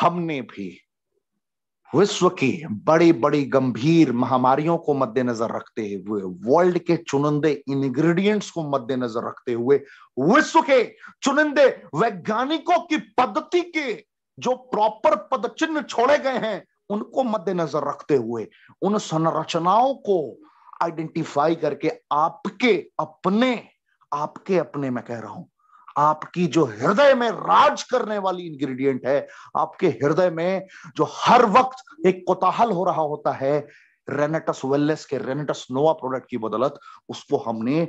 हमने भी विश्व की बड़ी बड़ी गंभीर महामारियों को मद्देनजर रखते हुए वर्ल्ड के चुनिंदे इंग्रेडिएंट्स को मद्देनजर रखते हुए विश्व के चुनिंदे वैज्ञानिकों की पद्धति के जो प्रॉपर पदचिन्ह छोड़े गए हैं उनको मद्देनजर रखते हुए उन संरचनाओं को आइडेंटिफाई करके आपके अपने आपके अपने मैं कह रहा हूं आपकी जो हृदय में राज करने वाली इंग्रेडिएंट है आपके हृदय में जो हर वक्त एक कोताहल हो रहा होता है रेनेटस वेलनेस के रेनेटस नोवा प्रोडक्ट की बदौलत उसको हमने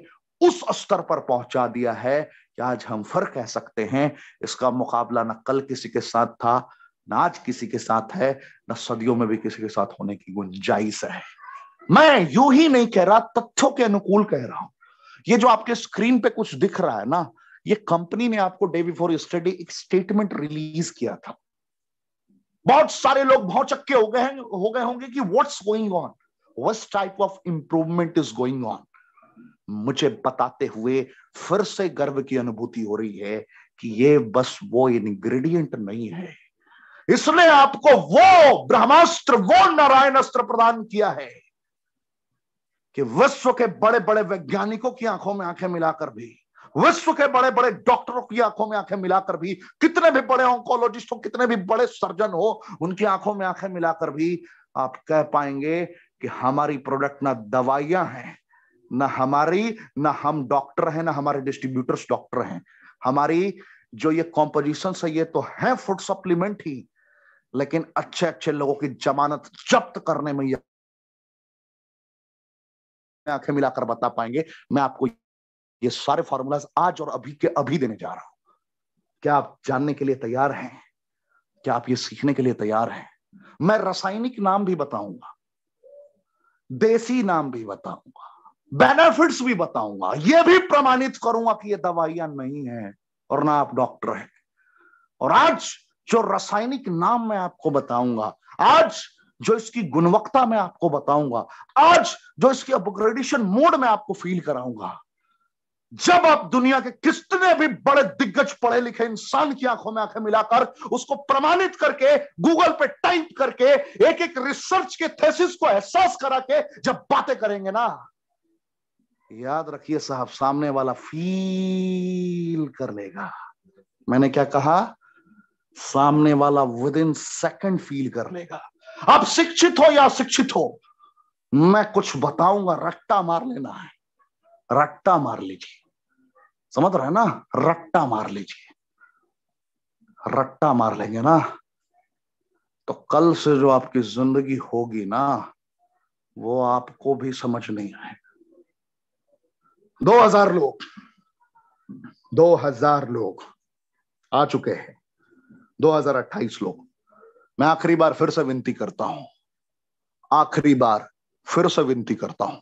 उस स्तर पर पहुंचा दिया है कि आज हम फर्क कह सकते हैं इसका मुकाबला न कल किसी के साथ था न आज किसी के साथ है न सदियों में भी किसी के साथ होने की गुंजाइश है मैं यू ही नहीं कह रहा तथ्यों के अनुकूल कह रहा हूं ये जो आपके स्क्रीन पे कुछ दिख रहा है ना ये कंपनी ने आपको डे बिफोर स्टडी एक स्टेटमेंट रिलीज किया था बहुत सारे लोग बहुत चक्के हो गए हो गए होंगे कि what's going on what type of improvement is going on मुझे बताते हुए फिर से गर्व की अनुभूति हो रही है कि ये बस वो इंग्रेडिएंट नहीं है इसने आपको वो ब्रह्मास्त्र वो नारायण अस्त्र प्रदान किया है कि विश्व के बड़े बड़े वैज्ञानिकों की आंखों में आंखें मिलाकर भी विश्व के बड़े बड़े डॉक्टरों की आंखों में आंखें मिलाकर भी कितने भी बड़े ऑंकोलॉजिस्ट हो कितने भी बड़े सर्जन हो उनकी आंखों में आंखें मिलाकर भी आप कह पाएंगे कि हमारी प्रोडक्ट ना दवाइयां हैं ना हमारी ना हम डॉक्टर हैं ना हमारे डिस्ट्रीब्यूटर्स डॉक्टर हैं हमारी जो ये कॉम्पोजिशन है ये तो है फूड सप्लीमेंट ही लेकिन अच्छे अच्छे लोगों की जमानत जब्त करने में आंखें मिलाकर बता पाएंगे मैं आपको ये सारे फॉर्मूलाज आज और अभी के अभी देने जा रहा हूं क्या आप जानने के लिए तैयार हैं क्या आप ये सीखने के लिए तैयार हैं मैं रासायनिक नाम भी बताऊंगा देसी नाम भी बताऊंगा बेनिफिट्स भी बताऊंगा ये भी प्रमाणित करूंगा कि ये दवाइयां नहीं है और ना आप डॉक्टर हैं और आज जो रासायनिक नाम मैं आपको बताऊंगा आज जो इसकी गुणवत्ता मैं आपको बताऊंगा आज जो इसकी अपग्रेडेशन मोड में आपको फील कराऊंगा जब आप दुनिया के कितने भी बड़े दिग्गज पढ़े लिखे इंसान की आंखों में आंखें मिलाकर उसको प्रमाणित करके गूगल पे टाइप करके एक एक रिसर्च के थेसिस को एहसास करा के जब बातें करेंगे ना याद रखिए साहब सामने वाला फील कर लेगा मैंने क्या कहा सामने वाला विद इन सेकेंड फील कर लेगा आप शिक्षित हो या शिक्षित हो मैं कुछ बताऊंगा रट्टा मार लेना है रट्टा मार लीजिए समझ रहे हैं ना रट्टा मार लीजिए रट्टा मार लेंगे ना तो कल से जो आपकी जिंदगी होगी ना वो आपको भी समझ नहीं आएगा दो हजार लोग दो हजार लोग आ चुके हैं 2028 लोग मैं आखिरी बार फिर से विनती करता हूं आखिरी बार फिर से विनती करता हूं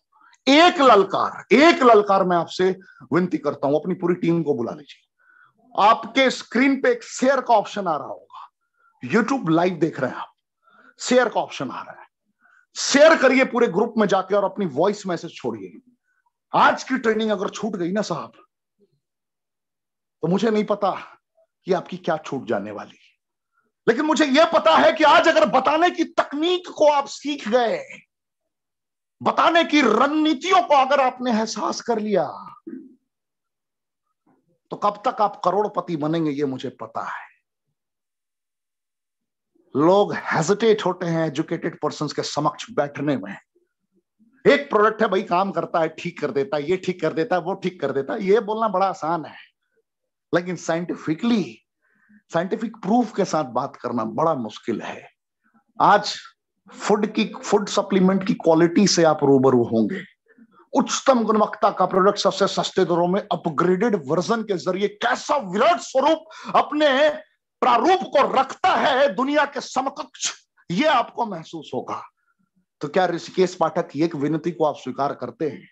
एक ललकार एक ललकार मैं आपसे विनती करता हूं अपनी पूरी टीम को बुला लीजिए आपके स्क्रीन पे एक शेयर का ऑप्शन आ रहा होगा यूट्यूब लाइव देख रहे हैं आप शेयर का ऑप्शन आ रहा है शेयर करिए पूरे ग्रुप में जाके और अपनी वॉइस मैसेज छोड़िए आज की ट्रेनिंग अगर छूट गई ना साहब तो मुझे नहीं पता कि आपकी क्या छूट जाने वाली लेकिन मुझे यह पता है कि आज अगर बताने की तकनीक को आप सीख गए बताने की रणनीतियों को अगर आपने एहसास कर लिया तो कब तक आप करोड़पति बनेंगे ये मुझे पता है लोग हेजिटेट होते हैं एजुकेटेड पर्सन के समक्ष बैठने में एक प्रोडक्ट है भाई काम करता है ठीक कर देता है ये ठीक कर देता है वो ठीक कर देता है ये बोलना बड़ा आसान है लेकिन साइंटिफिकली साइंटिफिक प्रूफ के साथ बात करना बड़ा मुश्किल है आज फूड की फूड सप्लीमेंट की क्वालिटी से आप रूबरू होंगे उच्चतम गुणवत्ता का प्रोडक्ट सबसे सस्ते दरों में अपग्रेडेड वर्जन के जरिए कैसा विराट स्वरूप अपने प्रारूप को रखता है दुनिया के समकक्ष ये आपको महसूस होगा तो क्या ऋषिकेश पाठक एक विनती को आप स्वीकार करते हैं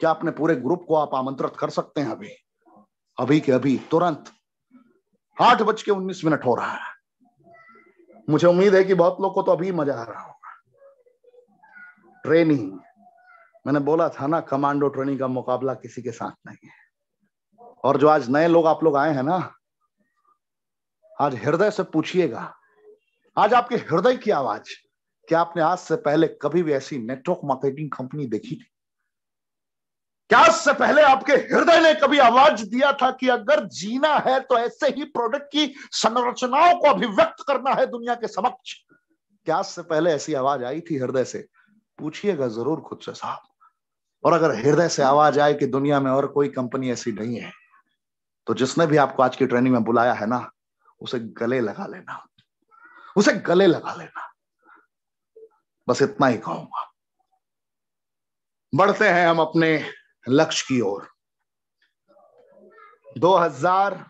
क्या अपने पूरे ग्रुप को आप आमंत्रित कर सकते हैं अभी अभी के अभी तुरंत आठ बज के उन्नीस मिनट हो रहा है मुझे उम्मीद है कि बहुत लोग को तो अभी मजा आ रहा हो ट्रेनिंग मैंने बोला था ना कमांडो ट्रेनिंग का मुकाबला किसी के साथ नहीं है और जो आज नए लोग आप लोग आए हैं ना आज हृदय से पूछिएगा आज आपके हृदय की आवाज क्या आपने आज से पहले कभी भी ऐसी नेटवर्क मार्केटिंग कंपनी देखी थी क्या आज से पहले आपके हृदय ने कभी आवाज दिया था कि अगर जीना है तो ऐसे ही प्रोडक्ट की संरचनाओं को अभिव्यक्त करना है दुनिया के समक्ष क्या आज से पहले ऐसी आवाज आई थी हृदय से पूछिएगा जरूर खुद से साहब और अगर हृदय से आवाज आए कि दुनिया में और कोई कंपनी ऐसी नहीं है तो जिसने भी आपको आज की ट्रेनिंग में बुलाया है ना उसे गले लगा लेना उसे गले लगा लेना बस इतना ही कहूंगा बढ़ते हैं हम अपने लक्ष्य की ओर दो हजार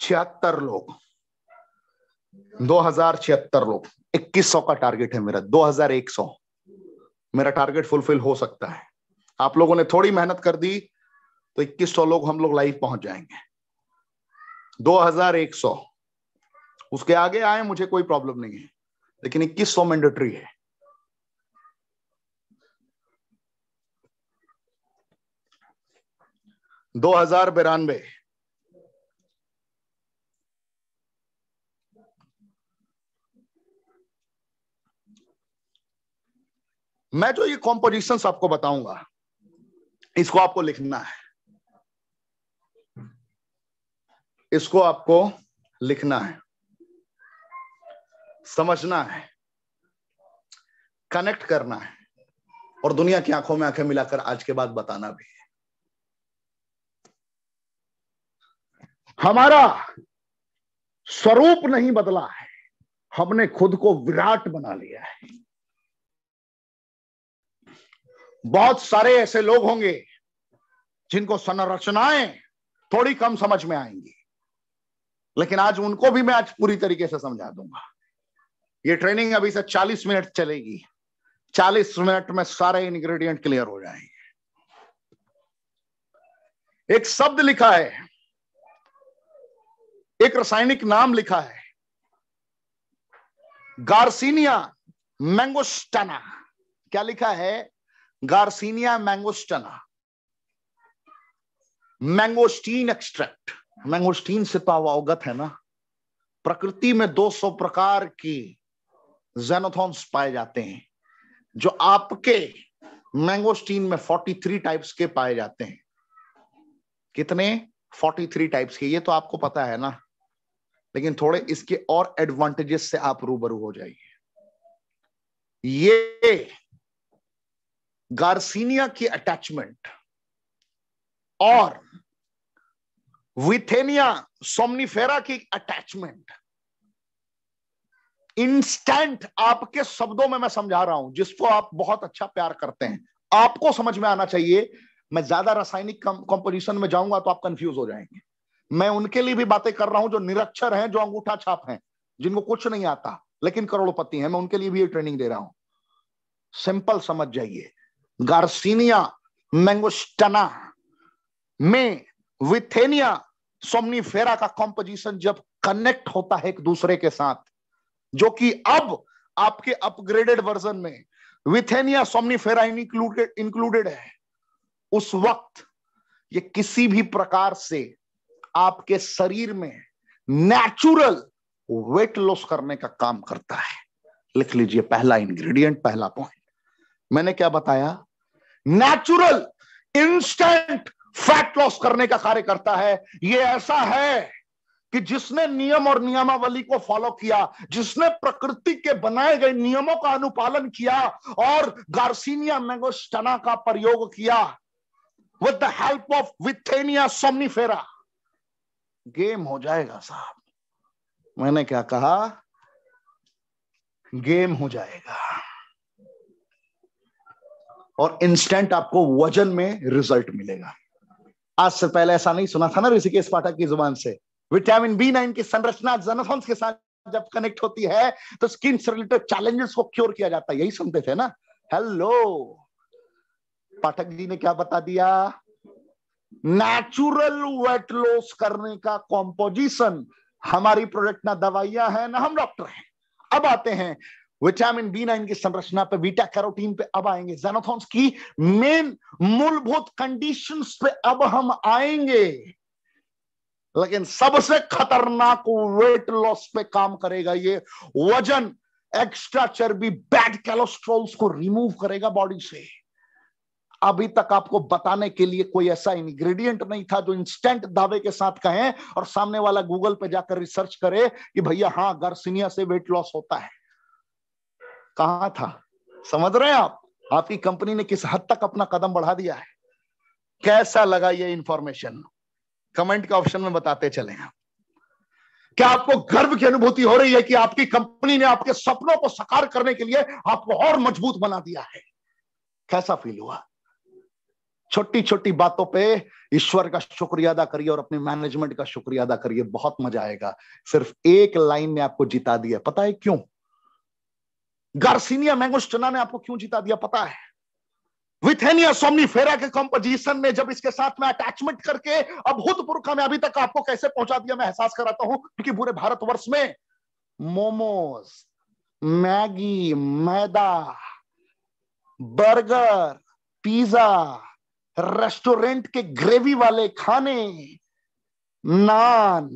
छिहत्तर लोग दो हजार छिहत्तर लोग इक्कीस सौ का टारगेट है मेरा दो हजार एक सौ मेरा टारगेट फुलफिल हो सकता है आप लोगों ने थोड़ी मेहनत कर दी तो इक्कीस सौ लोग हम लोग लाइव पहुंच जाएंगे दो हजार एक सौ उसके आगे आए मुझे कोई प्रॉब्लम नहीं है लेकिन इक्कीस सौ मैंडेटरी है दो हजार बिरानवे मैं जो तो ये कॉम्पोजिशन आपको बताऊंगा इसको आपको लिखना है इसको आपको लिखना है समझना है कनेक्ट करना है और दुनिया की आंखों में आंखें मिलाकर आज के बाद बताना भी है हमारा स्वरूप नहीं बदला है हमने खुद को विराट बना लिया है बहुत सारे ऐसे लोग होंगे जिनको संरचनाएं थोड़ी कम समझ में आएंगी लेकिन आज उनको भी मैं आज पूरी तरीके से समझा दूंगा ये ट्रेनिंग अभी से 40 मिनट चलेगी 40 मिनट में सारे इंग्रेडिएंट क्लियर हो जाएंगे एक शब्द लिखा है एक रासायनिक नाम लिखा है गार्सिनिया मैंगोस्टाना क्या लिखा है Garcinia mangostana mangosteen extract mangosteen से तो अवगत है ना प्रकृति में 200 प्रकार की जेनोथॉन्स पाए जाते हैं जो आपके मैंगोस्टीन में 43 टाइप्स के पाए जाते हैं कितने 43 टाइप्स के ये तो आपको पता है ना लेकिन थोड़े इसके और एडवांटेजेस से आप रूबरू हो जाइए ये गार्सिनिया की अटैचमेंट और विथेनिया सोमनीफेरा की अटैचमेंट इंस्टेंट आपके शब्दों में मैं समझा रहा हूं जिसको आप बहुत अच्छा प्यार करते हैं आपको समझ में आना चाहिए मैं ज्यादा रासायनिक कंपोजिशन में जाऊंगा तो आप कंफ्यूज हो जाएंगे मैं उनके लिए भी बातें कर रहा हूं जो निरक्षर हैं जो अंगूठा छाप हैं जिनको कुछ नहीं आता लेकिन करोड़पति हैं मैं उनके लिए भी ये ट्रेनिंग दे रहा हूं सिंपल समझ जाइए गार्सिनिया मैंगोस्टना में विथेनिया सोमनीफेरा का कॉम्पोजिशन जब कनेक्ट होता है एक दूसरे के साथ जो कि अब आपके अपग्रेडेड वर्जन में विथेनिया सोमनीफेरा इंक्लूडेड इंक्लूडेड है उस वक्त ये किसी भी प्रकार से आपके शरीर में नेचुरल वेट लॉस करने का काम करता है लिख लीजिए पहला इंग्रेडिएंट पहला पॉइंट मैंने क्या बताया नेचुरल इंस्टेंट फैट लॉस करने का कार्य करता है ये ऐसा है कि जिसने नियम और नियमावली को फॉलो किया जिसने प्रकृति के बनाए गए नियमों का अनुपालन किया और गार्सिनिया मैगोस्टना का प्रयोग किया with the help of Withania somnifera game हो जाएगा साहब मैंने क्या कहा गेम हो जाएगा और इंस्टेंट आपको वजन में रिजल्ट मिलेगा आज से पहले ऐसा नहीं सुना था ना ऋषिकेश पाठक की जुबान से विटामिन बी नाइन की संरचना जेनोफॉर्म्स के साथ जब कनेक्ट होती है तो स्किन से रिलेटेड चैलेंजेस को क्योर किया जाता है यही सुनते थे ना हेलो पाठक जी ने क्या बता दिया नेचुरल वेट लॉस करने का कॉम्पोजिशन हमारी प्रोडक्ट ना दवाइयां है ना हम डॉक्टर हैं अब आते हैं विटामिन बी नाइन की संरचना पे बीटा कैरोटीन पे अब आएंगे जेनोथॉन्स की मेन मूलभूत कंडीशंस पे अब हम आएंगे लेकिन सबसे खतरनाक वेट लॉस पे काम करेगा ये वजन एक्स्ट्रा चर्बी बैड कैलोस्ट्रोल्स को रिमूव करेगा बॉडी से अभी तक आपको बताने के लिए कोई ऐसा इंग्रेडिएंट नहीं था जो इंस्टेंट दावे के साथ कहें और सामने वाला गूगल पे जाकर रिसर्च करे कि भैया हाँ गर्सिनिया से वेट लॉस होता है कहा था समझ रहे हैं आप आपकी कंपनी ने किस हद तक अपना कदम बढ़ा दिया है कैसा लगा ये इंफॉर्मेशन कमेंट के ऑप्शन में बताते चले आप क्या आपको गर्व की अनुभूति हो रही है कि आपकी कंपनी ने आपके सपनों को साकार करने के लिए आपको और मजबूत बना दिया है कैसा फील हुआ छोटी छोटी बातों पे ईश्वर का शुक्रिया अदा करिए और अपने मैनेजमेंट का शुक्रिया अदा करिए बहुत मजा आएगा सिर्फ एक लाइन ने आपको जिता दिया पता है क्यों गार्सिनिया मैंगोस्टना ने आपको क्यों जिता दिया पता है विथेनिया फेरा के कॉम्पोजिशन में जब इसके साथ में अटैचमेंट करके अभूतपूर्व कामयाबी तक आपको कैसे पहुंचा दिया मैं एहसास कराता हूं क्योंकि पूरे भारतवर्ष में मोमोज मैगी मैदा बर्गर पिज्जा रेस्टोरेंट के ग्रेवी वाले खाने naan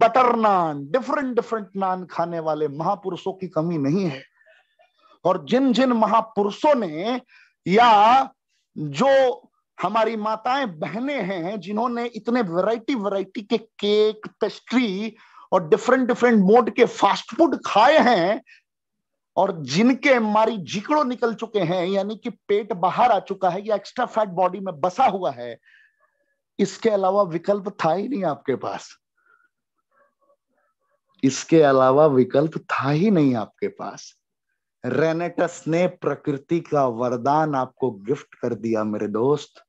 butter naan different different naan खाने वाले महापुरुषों की कमी नहीं है और जिन जिन महापुरुषों ने या जो हमारी माताएं बहने हैं जिन्होंने इतने वैरायटी वैरायटी के केक पेस्ट्री और डिफरेंट डिफरेंट मोड के फास्ट फूड खाए हैं और जिनके मारी जिकड़ो निकल चुके हैं यानी कि पेट बाहर आ चुका है या एक्स्ट्रा फैट बॉडी में बसा हुआ है इसके अलावा विकल्प था ही नहीं आपके पास इसके अलावा विकल्प था ही नहीं आपके पास रेनेटस ने प्रकृति का वरदान आपको गिफ्ट कर दिया मेरे दोस्त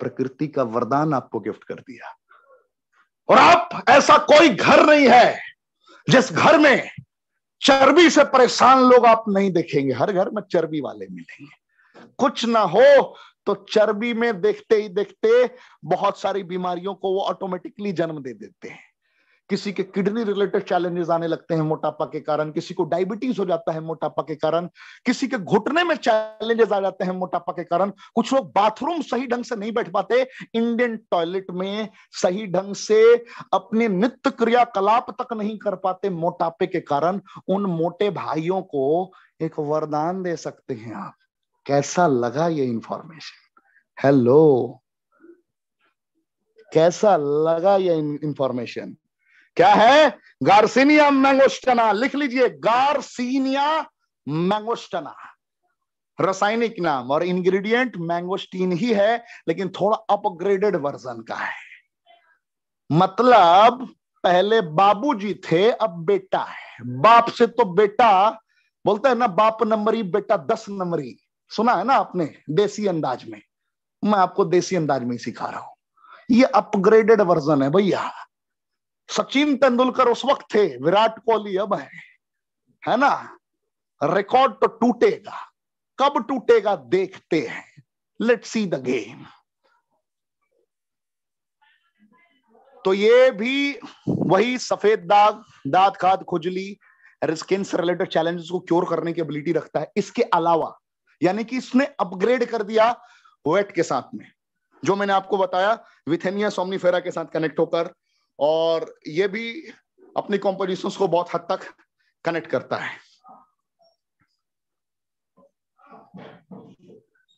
प्रकृति का वरदान आपको गिफ्ट कर दिया और आप ऐसा कोई घर नहीं है जिस घर में चर्बी से परेशान लोग आप नहीं देखेंगे हर घर में चर्बी वाले मिलेंगे कुछ ना हो तो चर्बी में देखते ही देखते बहुत सारी बीमारियों को वो ऑटोमेटिकली जन्म दे देते हैं किसी के किडनी रिलेटेड चैलेंजेस आने लगते हैं मोटापा के कारण किसी को डायबिटीज हो जाता है मोटापा के कारण किसी के घुटने में चैलेंजेस आ जाते हैं मोटापा के कारण कुछ लोग बाथरूम सही ढंग से नहीं बैठ पाते इंडियन टॉयलेट में सही ढंग से अपने नित्य क्रियाकलाप तक नहीं कर पाते मोटापे के कारण उन मोटे भाइयों को एक वरदान दे सकते हैं आप कैसा लगा ये इंफॉर्मेशन हेलो कैसा लगा ये इंफॉर्मेशन क्या है गार्सिनिया मैंगोस्टना लिख लीजिए गार्सिनिया मैंगोस्टना रासायनिक नाम और इंग्रेडिएंट मैंगोस्टीन ही है लेकिन थोड़ा अपग्रेडेड वर्जन का है मतलब पहले बाबूजी थे अब बेटा है बाप से तो बेटा बोलते है ना बाप नंबरी बेटा दस नंबरी सुना है ना आपने देसी अंदाज में मैं आपको देसी अंदाज में ही सिखा रहा हूं ये अपग्रेडेड वर्जन है भैया सचिन तेंदुलकर उस वक्त थे विराट कोहली अब है है ना रिकॉर्ड तो टूटेगा कब टूटेगा देखते हैं लेट सी द गेम तो ये भी वही सफेद दाग दात खाद खुजली रिस्किन से रिलेटेड चैलेंजेस को क्योर करने की एबिलिटी रखता है इसके अलावा यानी कि इसने अपग्रेड कर दिया वेट के साथ में जो मैंने आपको बताया विथेनिया सोमनीफेरा के साथ कनेक्ट होकर और ये भी अपनी कॉम्पोजिशन को बहुत हद तक कनेक्ट करता है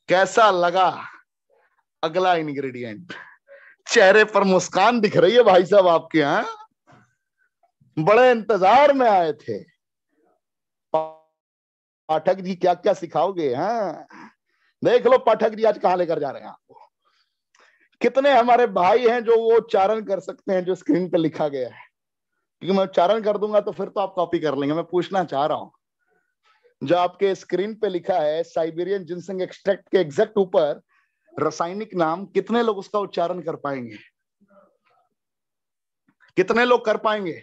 कैसा लगा अगला इंग्रेडिएंट चेहरे पर मुस्कान दिख रही है भाई साहब आपके यहां बड़े इंतजार में आए थे पाठक जी क्या क्या सिखाओगे हाँ देख लो पाठक जी आज कहा लेकर जा रहे हैं कितने हमारे भाई हैं जो वो उच्चारण कर सकते हैं जो स्क्रीन पर लिखा गया है क्योंकि मैं उच्चारण कर दूंगा तो फिर तो आप कॉपी कर लेंगे मैं पूछना चाह रहा हूं जो आपके स्क्रीन पे लिखा है साइबेरियन जिनसंग एक्सट्रैक्ट के एग्जैक्ट ऊपर रासायनिक नाम कितने लोग उसका उच्चारण कर पाएंगे कितने लोग कर पाएंगे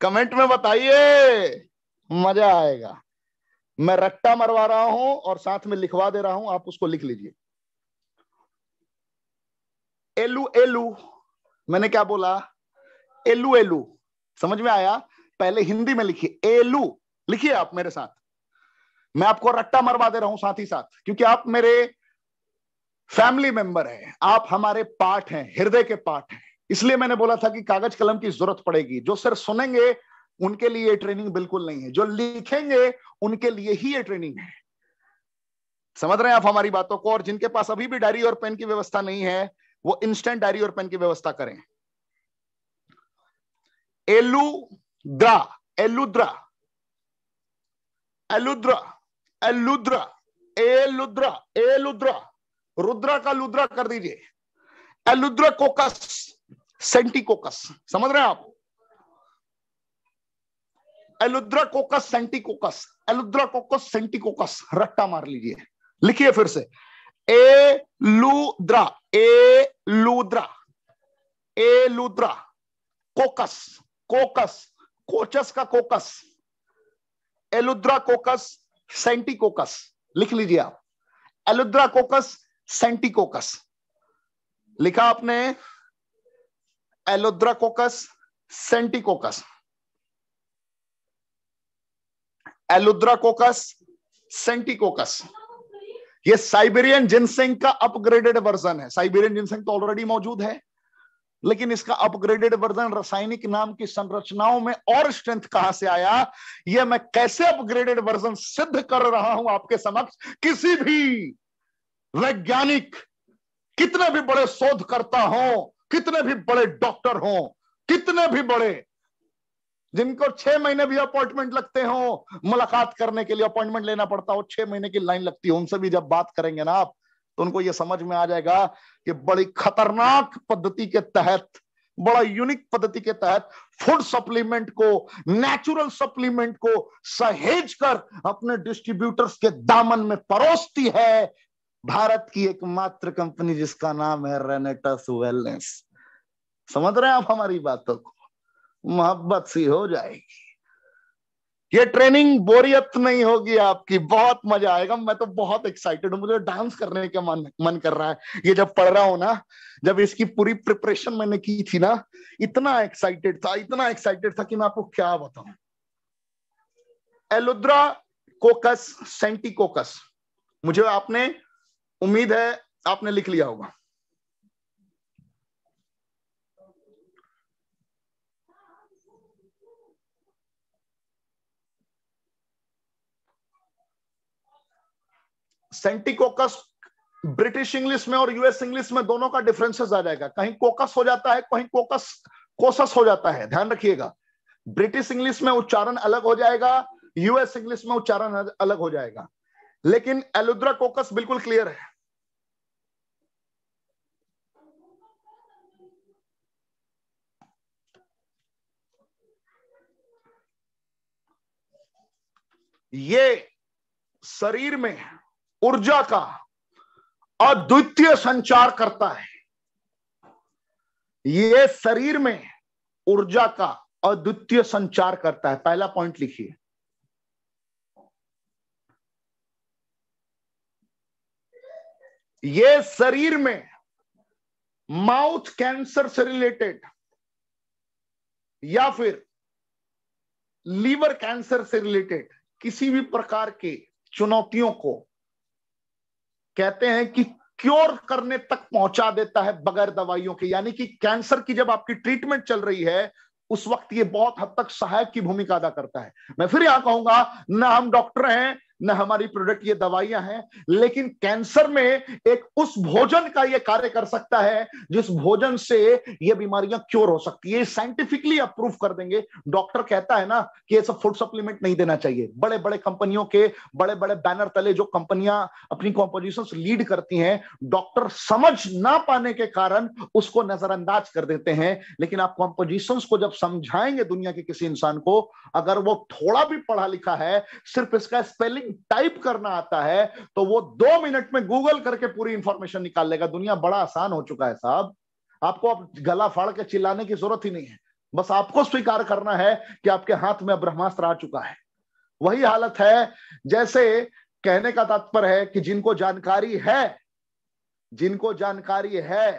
कमेंट में बताइए मजा आएगा मैं रट्टा मरवा रहा हूं और साथ में लिखवा दे रहा हूं आप उसको लिख लीजिए एलू एलू मैंने क्या बोला एलू एलू समझ में आया पहले हिंदी में लिखिए एलू लिखिए आप मेरे साथ मैं आपको रट्टा मरवा दे रहा हूं साथ ही साथ क्योंकि आप मेरे फैमिली मेंबर हैं आप हमारे पार्ट हैं हृदय के पार्ट हैं इसलिए मैंने बोला था कि कागज कलम की जरूरत पड़ेगी जो सिर्फ सुनेंगे उनके लिए ये ट्रेनिंग बिल्कुल नहीं है जो लिखेंगे उनके लिए ही ये ट्रेनिंग है समझ रहे हैं आप हमारी बातों को और जिनके पास अभी भी डायरी और पेन की व्यवस्था नहीं है वो इंस्टेंट डायरी और पेन की व्यवस्था करें एलुद्रा एलुद्रा एलुद्रा एलुद्रा एलुद्रा एलुद्रा रुद्रा का लुद्रा कर दीजिए एलुद्रा कोकस सेंटिकोकस समझ रहे हैं आप एलुद्राकोकस सेंटिकोकस एलुद्राकोकस सेंटिकोकस रट्टा मार लीजिए लिखिए फिर से ए लूद्रा ए लूद्रा ए लूद्रा कोकस कोकस कोचस का कोकस एलुद्रा कोकस सेंटिकोकस लिख लीजिए आप एलुद्रा कोकस सेंटिकोकस लिखा आपने कोकस सेंटिकोकस एलुद्राकोकस सेंटिकोकस ये साइबेरियन जिनसेंग का अपग्रेडेड वर्जन है साइबेरियन जिनसेंग तो ऑलरेडी मौजूद है लेकिन इसका अपग्रेडेड वर्जन रासायनिक नाम की संरचनाओं में और स्ट्रेंथ कहां से आया यह मैं कैसे अपग्रेडेड वर्जन सिद्ध कर रहा हूं आपके समक्ष किसी भी वैज्ञानिक कितने भी बड़े शोधकर्ता हो कितने भी बड़े डॉक्टर हो कितने भी बड़े जिनको छह महीने भी अपॉइंटमेंट लगते हो मुलाकात करने के लिए अपॉइंटमेंट लेना पड़ता हो छह महीने की लाइन लगती है उनसे भी जब बात करेंगे ना आप तो उनको ये समझ में आ जाएगा कि बड़ी खतरनाक पद्धति के तहत बड़ा यूनिक पद्धति के तहत फूड सप्लीमेंट को नेचुरल सप्लीमेंट को सहेज कर अपने डिस्ट्रीब्यूटर्स के दामन में परोसती है भारत की एकमात्र कंपनी जिसका नाम है रेनेटस वेलनेस समझ रहे हैं आप हमारी बातों को मोहब्बत सी हो जाएगी ये ट्रेनिंग बोरियत नहीं होगी आपकी बहुत मजा आएगा मैं तो बहुत एक्साइटेड हूं मुझे डांस करने का मन मन कर रहा है ये जब पढ़ रहा हूं ना जब इसकी पूरी प्रिपरेशन मैंने की थी ना इतना एक्साइटेड था इतना एक्साइटेड था कि मैं आपको क्या बताऊं एलुद्रा कोकस सेंटी कोकस मुझे आपने उम्मीद है आपने लिख लिया होगा सेंटिकोकस ब्रिटिश इंग्लिश में और यूएस इंग्लिश में दोनों का डिफरेंसेस आ जाएगा कहीं कोकस हो जाता है कहीं कोकस कोसस हो जाता है ध्यान रखिएगा ब्रिटिश इंग्लिश में उच्चारण अलग हो जाएगा यूएस इंग्लिश में उच्चारण अलग हो जाएगा लेकिन एलुद्रा कोकस बिल्कुल क्लियर है ये शरीर में ऊर्जा का अद्वितीय संचार करता है ये शरीर में ऊर्जा का अद्वितीय संचार करता है पहला पॉइंट लिखिए ये शरीर में माउथ कैंसर से रिलेटेड या फिर लीवर कैंसर से रिलेटेड किसी भी प्रकार के चुनौतियों को कहते हैं कि क्योर करने तक पहुंचा देता है बगैर दवाइयों के यानी कि कैंसर की जब आपकी ट्रीटमेंट चल रही है उस वक्त ये बहुत हद तक सहायक की भूमिका अदा करता है मैं फिर यहां कहूंगा ना हम डॉक्टर हैं न हमारी प्रोडक्ट ये दवाइयां हैं लेकिन कैंसर में एक उस भोजन का ये कार्य कर सकता है जिस भोजन से ये बीमारियां क्योर हो सकती है साइंटिफिकली अप्रूव कर देंगे डॉक्टर कहता है ना कि ये सब फूड सप्लीमेंट नहीं देना चाहिए बड़े बड़े कंपनियों के बड़े बड़े बैनर तले जो कंपनियां अपनी कॉम्पोजिशन लीड करती हैं डॉक्टर समझ ना पाने के कारण उसको नजरअंदाज कर देते हैं लेकिन आप कॉम्पोजिशन को जब समझाएंगे दुनिया के किसी इंसान को अगर वो थोड़ा भी पढ़ा लिखा है सिर्फ इसका स्पेलिंग टाइप करना आता है तो वो दो मिनट में गूगल करके पूरी इंफॉर्मेशन निकाल लेगा दुनिया बड़ा आसान हो चुका है साहब आपको आप गला फाड़ के चिल्लाने की जरूरत ही नहीं है बस आपको स्वीकार करना है कि आपके हाथ में ब्रह्मास्त्र आ चुका है वही हालत है जैसे कहने का तात्पर्य है कि जिनको जानकारी है जिनको जानकारी है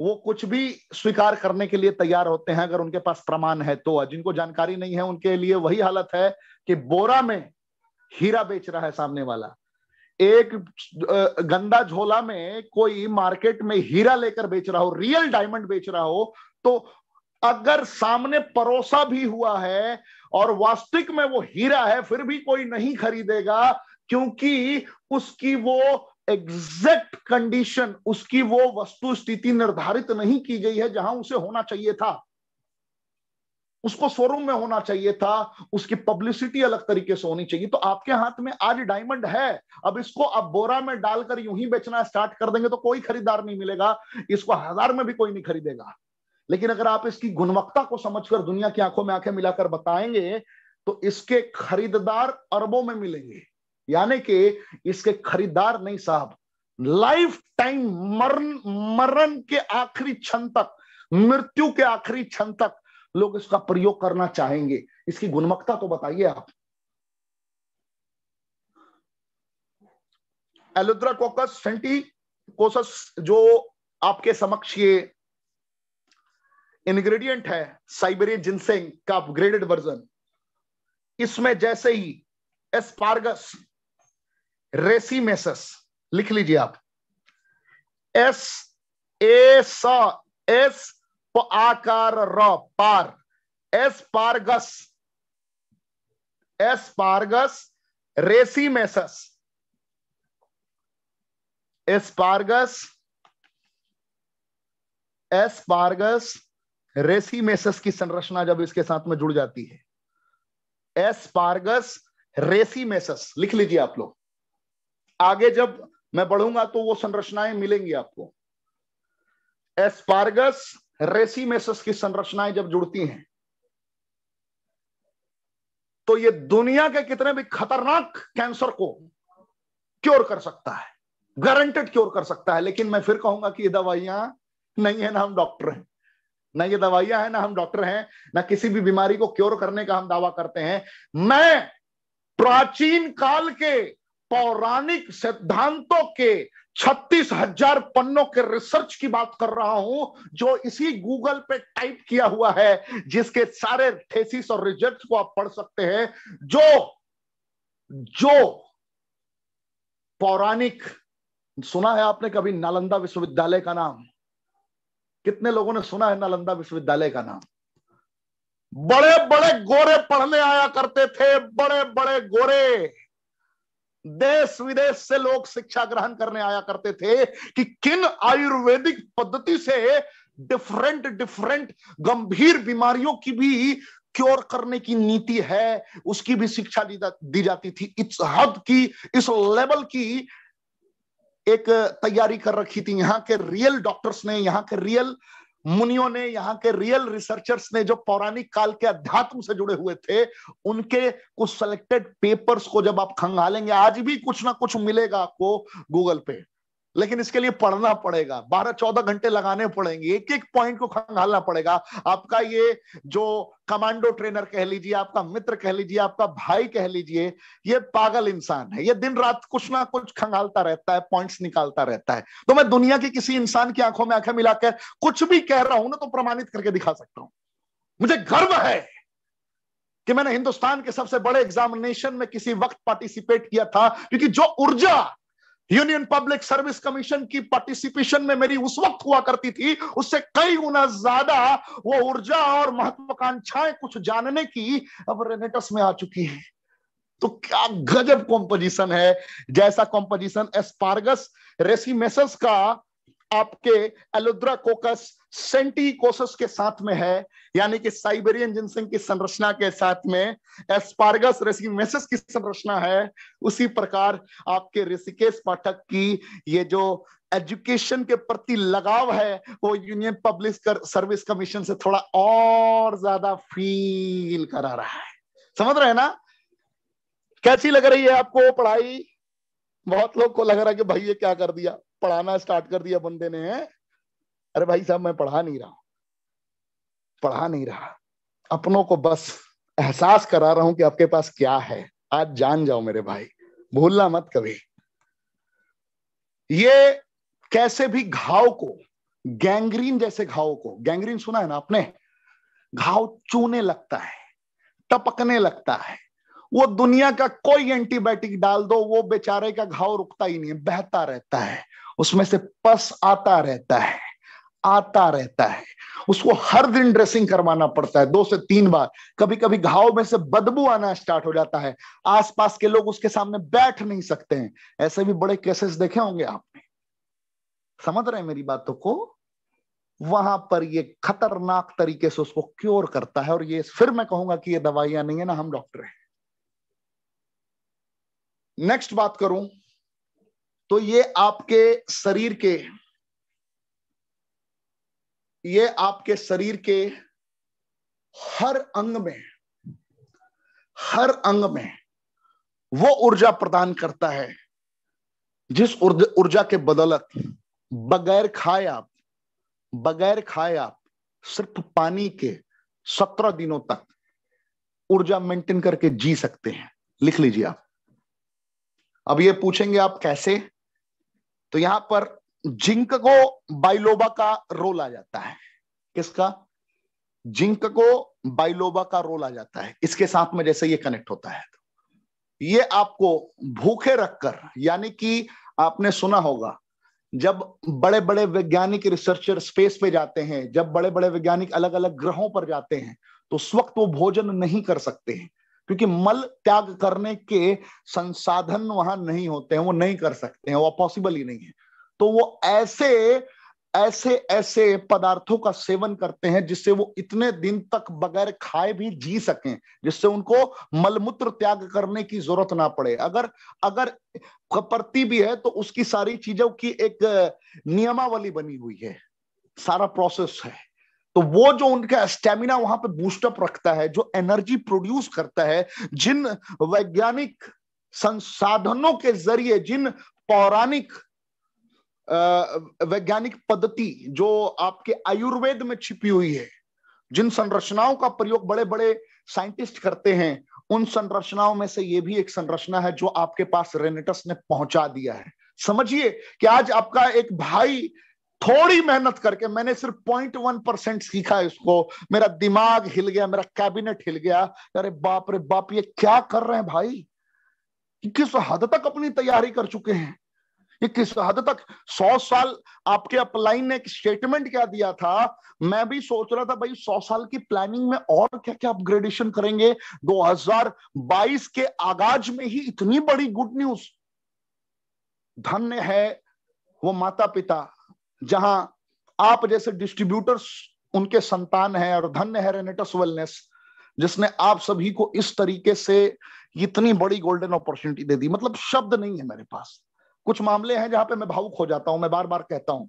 वो कुछ भी स्वीकार करने के लिए तैयार होते हैं अगर उनके पास प्रमाण है तो जिनको जानकारी नहीं है उनके लिए वही हालत है कि बोरा में हीरा बेच रहा है सामने वाला एक गंदा झोला में कोई मार्केट में हीरा लेकर बेच रहा हो रियल डायमंड बेच रहा हो तो अगर सामने परोसा भी हुआ है और वास्तविक में वो हीरा है फिर भी कोई नहीं खरीदेगा क्योंकि उसकी वो एग्जैक्ट कंडीशन उसकी वो वस्तु स्थिति निर्धारित नहीं की गई है जहां उसे होना चाहिए था उसको शोरूम में होना चाहिए था उसकी पब्लिसिटी अलग तरीके से होनी चाहिए तो आपके हाथ में आज डायमंड है अब इसको आप बोरा में डालकर यूं ही बेचना स्टार्ट कर देंगे तो कोई खरीदार नहीं मिलेगा इसको हजार में भी कोई नहीं खरीदेगा लेकिन अगर आप इसकी गुणवत्ता को समझकर दुनिया की आंखों में आंखें मिलाकर बताएंगे तो इसके खरीददार अरबों में मिलेंगे यानी कि इसके खरीदार नहीं साहब लाइफ टाइम मरण मरण के आखिरी क्षण तक मृत्यु के आखिरी क्षण तक लोग इसका प्रयोग करना चाहेंगे इसकी गुणवत्ता तो बताइए आप एलोद्रा कोकस फेंटी कोसस जो आपके समक्ष ये इंग्रेडिएंट है साइबेरियन जिनसेंग का अपग्रेडेड वर्जन इसमें जैसे ही एस्पार्गस रेसिमेसस लिख लीजिए आप एस एस एस प तो आकार र पार एस एस्पारगस एस्पारगस रेसीमेसस एस्पारगस रेसी रेसीमेसस की संरचना जब इसके साथ में जुड़ जाती है एस रेसी रेसीमेसस लिख लीजिए आप लोग आगे जब मैं बढ़ूंगा तो वो संरचनाएं मिलेंगी आपको एस्पारगस रेसीमेसस की संरचनाएं जब जुड़ती हैं तो ये दुनिया के कितने भी खतरनाक कैंसर को क्योर कर सकता है गारंटेड क्योर कर सकता है लेकिन मैं फिर कहूंगा कि ये दवाइयां नहीं है ना हम डॉक्टर हैं ना ये दवाइयां हैं ना हम डॉक्टर हैं ना किसी भी बीमारी को क्योर करने का हम दावा करते हैं मैं प्राचीन काल के पौराणिक सिद्धांतों के छत्तीस हजार पन्नों के रिसर्च की बात कर रहा हूं जो इसी गूगल पे टाइप किया हुआ है जिसके सारे थेसिस और रिजल्ट्स को आप पढ़ सकते हैं जो जो पौराणिक सुना है आपने कभी नालंदा विश्वविद्यालय का नाम कितने लोगों ने सुना है नालंदा विश्वविद्यालय का नाम बड़े बड़े गोरे पढ़ने आया करते थे बड़े बड़े गोरे देश विदेश से लोग शिक्षा ग्रहण करने आया करते थे कि किन आयुर्वेदिक पद्धति से डिफरेंट डिफरेंट गंभीर बीमारियों की भी क्योर करने की नीति है उसकी भी शिक्षा दी जाती थी इस हद की इस लेवल की एक तैयारी कर रखी थी यहाँ के रियल डॉक्टर्स ने यहाँ के रियल मुनियों ने यहाँ के रियल रिसर्चर्स ने जो पौराणिक काल के अध्यात्म से जुड़े हुए थे उनके कुछ सेलेक्टेड पेपर्स को जब आप खंगालेंगे आज भी कुछ ना कुछ मिलेगा आपको गूगल पे लेकिन इसके लिए पढ़ना पड़ेगा बारह चौदह घंटे लगाने पड़ेंगे एक एक पॉइंट को खंगालना पड़ेगा आपका ये जो कमांडो ट्रेनर कह लीजिए आपका मित्र कह लीजिए आपका भाई कह लीजिए ये पागल इंसान है ये दिन रात कुछ ना कुछ खंगालता रहता है पॉइंट्स निकालता रहता है तो मैं दुनिया के किसी इंसान की आंखों में आंखें मिलाकर कुछ भी कह रहा हूं ना तो प्रमाणित करके दिखा सकता हूं मुझे गर्व है कि मैंने हिंदुस्तान के सबसे बड़े एग्जामिनेशन में किसी वक्त पार्टिसिपेट किया था क्योंकि जो ऊर्जा यूनियन पब्लिक सर्विस कमीशन की पार्टिसिपेशन में मेरी उस वक्त हुआ करती थी उससे कई गुना ज्यादा वो ऊर्जा और महत्वाकांक्षाएं कुछ जानने की अब रेनेटस में आ चुकी है तो क्या गजब कॉम्पोजिशन है जैसा कॉम्पोजिशन एस्पार्गस रेसिमेस का आपके एलोद्रा कोकस सेंटी कोसस के साथ में है यानी कि साइबेरियन जिनसंग की संरचना के साथ में एस्पार्गस रेसिमेसिस की संरचना है उसी प्रकार आपके ऋषिकेश पाठक की ये जो एजुकेशन के प्रति लगाव है वो यूनियन पब्लिक कर, सर्विस कमीशन से थोड़ा और ज्यादा फील करा रहा है समझ रहे हैं ना कैसी लग रही है आपको पढ़ाई बहुत लोग को लग रहा है कि भाई ये क्या कर दिया पढ़ाना स्टार्ट कर दिया बंदे ने अरे भाई साहब मैं पढ़ा नहीं रहा पढ़ा नहीं रहा अपनों को बस एहसास करा रहा हूं कि आपके पास क्या है आज जान जाओ मेरे भाई भूलना मत कभी ये कैसे भी घाव को गैंग्रीन जैसे घाव को गैंग्रीन सुना है ना आपने घाव चूने लगता है टपकने लगता है वो दुनिया का कोई एंटीबायोटिक डाल दो वो बेचारे का घाव रुकता ही नहीं है बहता रहता है उसमें से पस आता रहता है आता रहता है उसको हर दिन ड्रेसिंग करवाना पड़ता है दो से तीन बार कभी कभी घाव में से बदबू आना स्टार्ट हो जाता है आसपास के लोग उसके सामने बैठ नहीं सकते हैं ऐसे भी बड़े केसेस देखे होंगे आपने समझ रहे हैं मेरी बातों को वहां पर ये खतरनाक तरीके से उसको क्योर करता है और ये फिर मैं कहूंगा कि ये दवाइयां नहीं है ना हम डॉक्टर हैं नेक्स्ट बात करूं तो ये आपके शरीर के ये आपके शरीर के हर अंग में हर अंग में वो ऊर्जा प्रदान करता है जिस ऊर्जा के बदौलत बगैर खाए आप बगैर खाए आप सिर्फ पानी के सत्रह दिनों तक ऊर्जा मेंटेन करके जी सकते हैं लिख लीजिए आप अब ये पूछेंगे आप कैसे तो यहां पर जिंक को बाइलोबा का रोल आ जाता है किसका जिंक को बाइलोबा का रोल आ जाता है इसके साथ में जैसे ये कनेक्ट होता है ये आपको भूखे रखकर यानी कि आपने सुना होगा जब बड़े बड़े वैज्ञानिक रिसर्चर स्पेस पे जाते हैं जब बड़े बड़े वैज्ञानिक अलग अलग ग्रहों पर जाते हैं तो उस वक्त वो भोजन नहीं कर सकते हैं क्योंकि मल त्याग करने के संसाधन वहां नहीं होते हैं वो नहीं कर सकते हैं वो पॉसिबल ही नहीं है तो वो ऐसे ऐसे ऐसे पदार्थों का सेवन करते हैं जिससे वो इतने दिन तक बगैर खाए भी जी सकें जिससे उनको मलमूत्र त्याग करने की जरूरत ना पड़े अगर अगर कपरती भी है तो उसकी सारी चीजों की एक नियमावली बनी हुई है सारा प्रोसेस है तो वो जो उनका स्टेमिना वहां पे बूस्टअप रखता है जो एनर्जी प्रोड्यूस करता है जिन वैज्ञानिक संसाधनों के जरिए जिन पौराणिक वैज्ञानिक पद्धति जो आपके आयुर्वेद में छिपी हुई है जिन संरचनाओं का प्रयोग बड़े बड़े साइंटिस्ट करते हैं उन संरचनाओं में से ये भी एक संरचना है जो आपके पास रेनेटस ने पहुंचा दिया है समझिए कि आज आपका एक भाई थोड़ी मेहनत करके मैंने सिर्फ पॉइंट वन परसेंट सीखा इसको मेरा दिमाग हिल गया मेरा कैबिनेट हिल गया अरे बाप रे बाप ये क्या कर रहे हैं भाई किस हद तक अपनी तैयारी कर चुके हैं ये किस हद तक सौ साल आपके अपलाइन ने एक स्टेटमेंट क्या दिया था मैं भी सोच रहा था भाई सौ साल की प्लानिंग में और क्या क्या अपग्रेडेशन करेंगे 2022 के आगाज में ही इतनी बड़ी गुड न्यूज धन्य है वो माता पिता जहां आप जैसे डिस्ट्रीब्यूटर्स उनके संतान है और धन्य है रेनेटस वेलनेस जिसने आप सभी को इस तरीके से इतनी बड़ी गोल्डन अपॉर्चुनिटी दे दी मतलब शब्द नहीं है मेरे पास कुछ मामले हैं जहां पे मैं भावुक हो जाता हूं मैं बार बार कहता हूं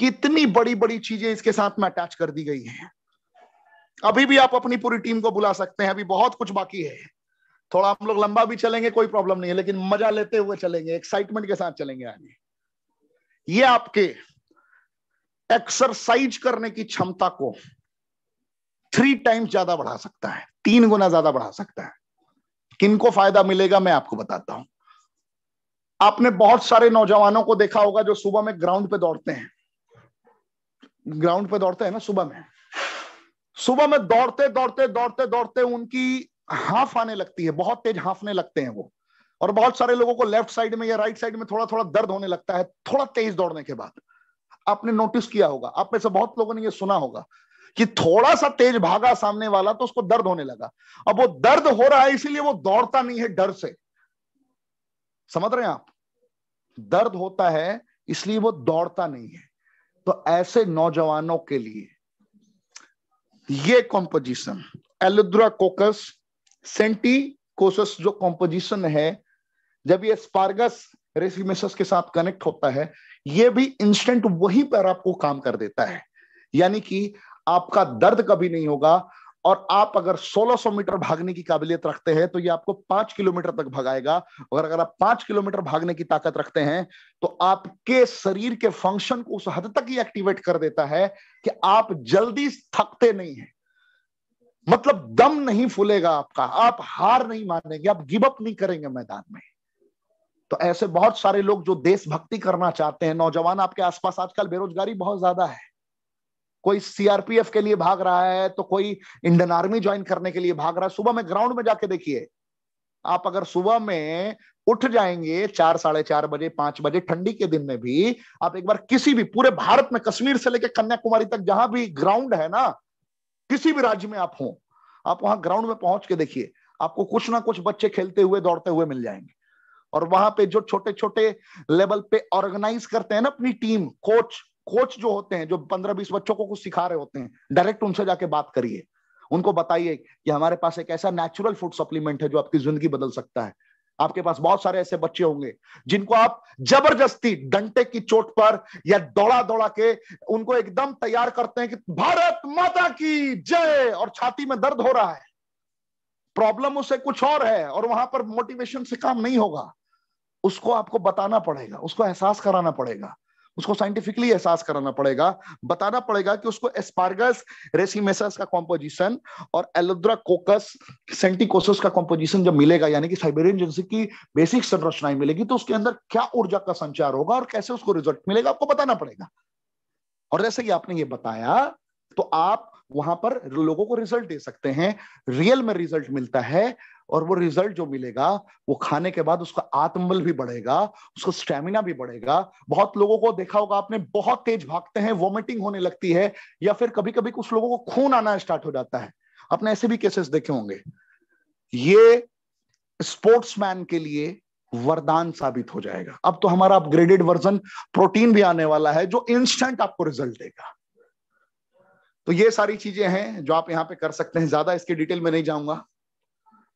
कि इतनी बड़ी बड़ी चीजें इसके साथ में अटैच कर दी गई हैं अभी भी आप अपनी पूरी टीम को बुला सकते हैं अभी बहुत कुछ बाकी है थोड़ा हम लोग लंबा भी चलेंगे कोई प्रॉब्लम नहीं है लेकिन मजा लेते हुए चलेंगे एक्साइटमेंट के साथ चलेंगे आगे ये आपके एक्सरसाइज करने की क्षमता को थ्री टाइम्स ज्यादा बढ़ा सकता है तीन गुना ज्यादा बढ़ा सकता है किनको फायदा मिलेगा मैं आपको बताता हूं आपने बहुत सारे नौजवानों को देखा होगा जो सुबह में ग्राउंड पे दौड़ते हैं ग्राउंड पे दौड़ते हैं ना सुबह में सुबह में दौड़ते दौड़ते दौड़ते दौड़ते उनकी हाफ आने लगती है बहुत तेज हाफने लगते हैं वो और बहुत सारे लोगों को लेफ्ट साइड में या राइट साइड में थोड़ा थोड़ा दर्द होने लगता है थोड़ा तेज दौड़ने के बाद आपने नोटिस किया होगा आप में से बहुत लोगों ने ये सुना होगा कि थोड़ा सा तेज भागा सामने वाला तो उसको दर्द होने लगा अब वो दर्द हो रहा है इसीलिए वो दौड़ता नहीं है डर से समझ रहे हैं आप दर्द होता है इसलिए वो दौड़ता नहीं है तो ऐसे नौजवानों के लिए ये कॉम्पोजिशन एलुद्रा कोकस सेंटी कोसस जो कॉम्पोजिशन है जब ये स्पार्गस रेसिमेस के साथ कनेक्ट होता है ये भी इंस्टेंट वहीं पर आपको काम कर देता है यानी कि आपका दर्द कभी नहीं होगा और आप अगर 1600 मीटर भागने की काबिलियत रखते हैं तो ये आपको पांच किलोमीटर तक भगाएगा और अगर आप पांच किलोमीटर भागने की ताकत रखते हैं तो आपके शरीर के फंक्शन को उस हद तक ही एक्टिवेट कर देता है कि आप जल्दी थकते नहीं है मतलब दम नहीं फूलेगा आपका आप हार नहीं मानेंगे आप गिवअप नहीं करेंगे मैदान में तो ऐसे बहुत सारे लोग जो देशभक्ति करना चाहते हैं नौजवान आपके आसपास आजकल बेरोजगारी बहुत ज्यादा है कोई सीआरपीएफ के लिए भाग रहा है तो कोई इंडियन आर्मी ज्वाइन करने के लिए भाग रहा है सुबह में ग्राउंड में जाके देखिए आप अगर सुबह में उठ जाएंगे चार साढ़े चार बजे पांच बजे ठंडी के दिन में भी आप एक बार किसी भी पूरे भारत में कश्मीर से लेकर कन्याकुमारी तक जहां भी ग्राउंड है ना किसी भी राज्य में आप हो आप वहां ग्राउंड में पहुंच के देखिए आपको कुछ ना कुछ बच्चे खेलते हुए दौड़ते हुए मिल जाएंगे और वहां पे जो छोटे छोटे लेवल पे ऑर्गेनाइज करते हैं ना अपनी टीम कोच कोच जो होते हैं जो पंद्रह बीस बच्चों को कुछ सिखा रहे होते हैं डायरेक्ट उनसे जाके बात करिए उनको बताइए कि हमारे पास एक ऐसा नेचुरल फूड सप्लीमेंट है जो आपकी जिंदगी बदल सकता है आपके पास बहुत सारे ऐसे बच्चे होंगे जिनको आप जबरदस्ती डंटे की चोट पर या दौड़ा दौड़ा के उनको एकदम तैयार करते हैं कि भारत माता की जय और छाती में दर्द हो रहा है प्रॉब्लम उससे कुछ और है और वहां पर मोटिवेशन से काम नहीं होगा उसको आपको बताना पड़ेगा उसको एहसास कराना पड़ेगा उसको साइंटिफिकली एहसास कराना पड़ेगा बताना पड़ेगा कि उसको एस्पार्गस रेसिमेसस का कॉम्पोजिशन और एलोद्रा कोकस सेंटिकोसस का कॉम्पोजिशन जब मिलेगा यानी कि साइबेरियन जिनसे की बेसिक संरचनाएं मिलेगी तो उसके अंदर क्या ऊर्जा का संचार होगा और कैसे उसको रिजल्ट मिलेगा आपको बताना पड़ेगा और जैसे कि आपने ये बताया तो आप वहां पर लोगों को रिजल्ट दे सकते हैं रियल में रिजल्ट मिलता है और वो रिजल्ट जो मिलेगा वो खाने के बाद उसका आत्मबल भी बढ़ेगा उसका स्टेमिना भी बढ़ेगा बहुत लोगों को देखा होगा आपने बहुत तेज भागते हैं वॉमिटिंग होने लगती है या फिर कभी कभी कुछ लोगों को खून आना स्टार्ट हो जाता है आपने ऐसे भी केसेस देखे होंगे ये स्पोर्ट्समैन के लिए वरदान साबित हो जाएगा अब तो हमारा अपग्रेडेड वर्जन प्रोटीन भी आने वाला है जो इंस्टेंट आपको रिजल्ट देगा तो ये सारी चीजें हैं जो आप यहां पे कर सकते हैं ज्यादा इसके डिटेल में नहीं जाऊंगा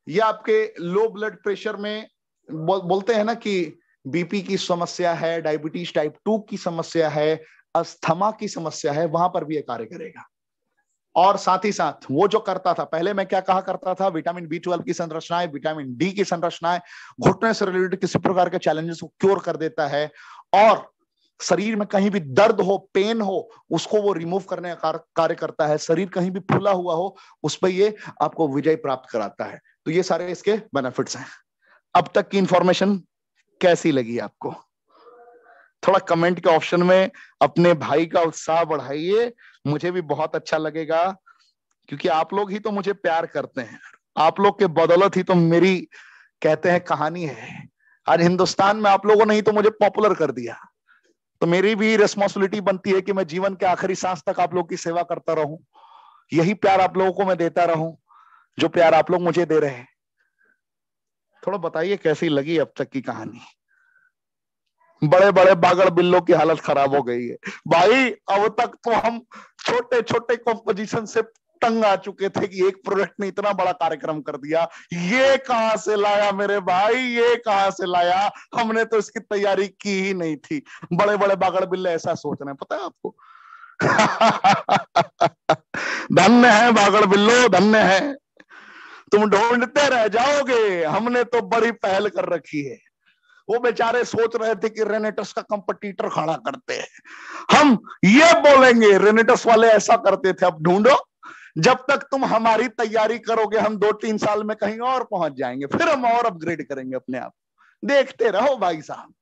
ये आपके लो ब्लड प्रेशर में बोलते हैं ना कि बीपी की समस्या है डायबिटीज टाइप टू की समस्या है अस्थमा की समस्या है वहां पर भी ये कार्य करेगा और साथ ही साथ वो जो करता था पहले मैं क्या कहा करता था विटामिन बी ट्वेल्व की संरचनाएं विटामिन डी की संरचनाएं घुटने से रिलेटेड किसी प्रकार के चैलेंजेस को क्योर कर देता है और शरीर में कहीं भी दर्द हो पेन हो उसको वो रिमूव करने का कार्य करता है शरीर कहीं भी फूला हुआ हो उस पर ये आपको विजय प्राप्त कराता है तो ये सारे इसके बेनिफिट्स हैं अब तक की इंफॉर्मेशन कैसी लगी आपको थोड़ा कमेंट के ऑप्शन में अपने भाई का उत्साह बढ़ाइए मुझे भी बहुत अच्छा लगेगा क्योंकि आप लोग ही तो मुझे प्यार करते हैं आप लोग के बदौलत ही तो मेरी कहते हैं कहानी है आज हिंदुस्तान में आप लोगों ने ही तो मुझे पॉपुलर कर दिया तो मेरी भी रिस्पॉन्सिबिलिटी बनती है कि मैं जीवन के आखिरी सांस तक आप लोग की सेवा करता रहूं यही प्यार आप लोगों को मैं देता रहूं जो प्यार आप लोग मुझे दे रहे हैं थोड़ा बताइए कैसी लगी अब तक की कहानी बड़े बड़े बागड़ बिल्लों की हालत खराब हो गई है भाई अब तक तो हम छोटे छोटे कॉम्पोजिशन से तंग आ चुके थे कि एक प्रोडक्ट ने इतना बड़ा कार्यक्रम कर दिया ये कहां से लाया मेरे भाई ये कहां से लाया हमने तो इसकी तैयारी की ही नहीं थी बड़े बड़े बागड़ बिल्ले ऐसा सोच रहे हैं पता है आपको धन्य है बागड़ बिल्लो धन्य है तुम ढूंढते रह जाओगे हमने तो बड़ी पहल कर रखी है वो बेचारे सोच रहे थे कि रेनेटस का कंपटीटर खड़ा करते हैं हम ये बोलेंगे रेनेटस वाले ऐसा करते थे अब ढूंढो जब तक तुम हमारी तैयारी करोगे हम दो तीन साल में कहीं और पहुंच जाएंगे फिर हम और अपग्रेड करेंगे अपने आप देखते रहो भाई साहब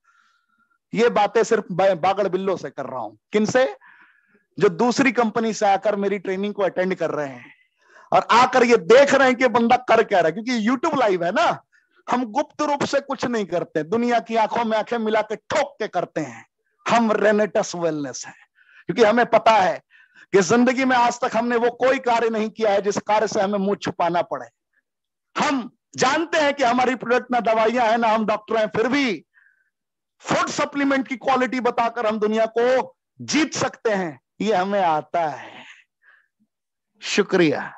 ये बातें सिर्फ बागड़ बिल्लो से कर रहा हूं किनसे जो दूसरी कंपनी से आकर मेरी ट्रेनिंग को अटेंड कर रहे हैं और आकर ये देख रहे हैं कि बंदा कर क्या रहा है क्योंकि यूट्यूब लाइव है ना हम गुप्त रूप से कुछ नहीं करते दुनिया की आंखों में आंखें मिला के ठोक के करते हैं हम रेनेटस वेलनेस हैं क्योंकि हमें पता है कि जिंदगी में आज तक हमने वो कोई कार्य नहीं किया है जिस कार्य से हमें मुंह छुपाना पड़े हम जानते हैं कि हमारी प्रोडक्ट ना दवाइयां हैं ना हम डॉक्टर हैं फिर भी फूड सप्लीमेंट की क्वालिटी बताकर हम दुनिया को जीत सकते हैं ये हमें आता है शुक्रिया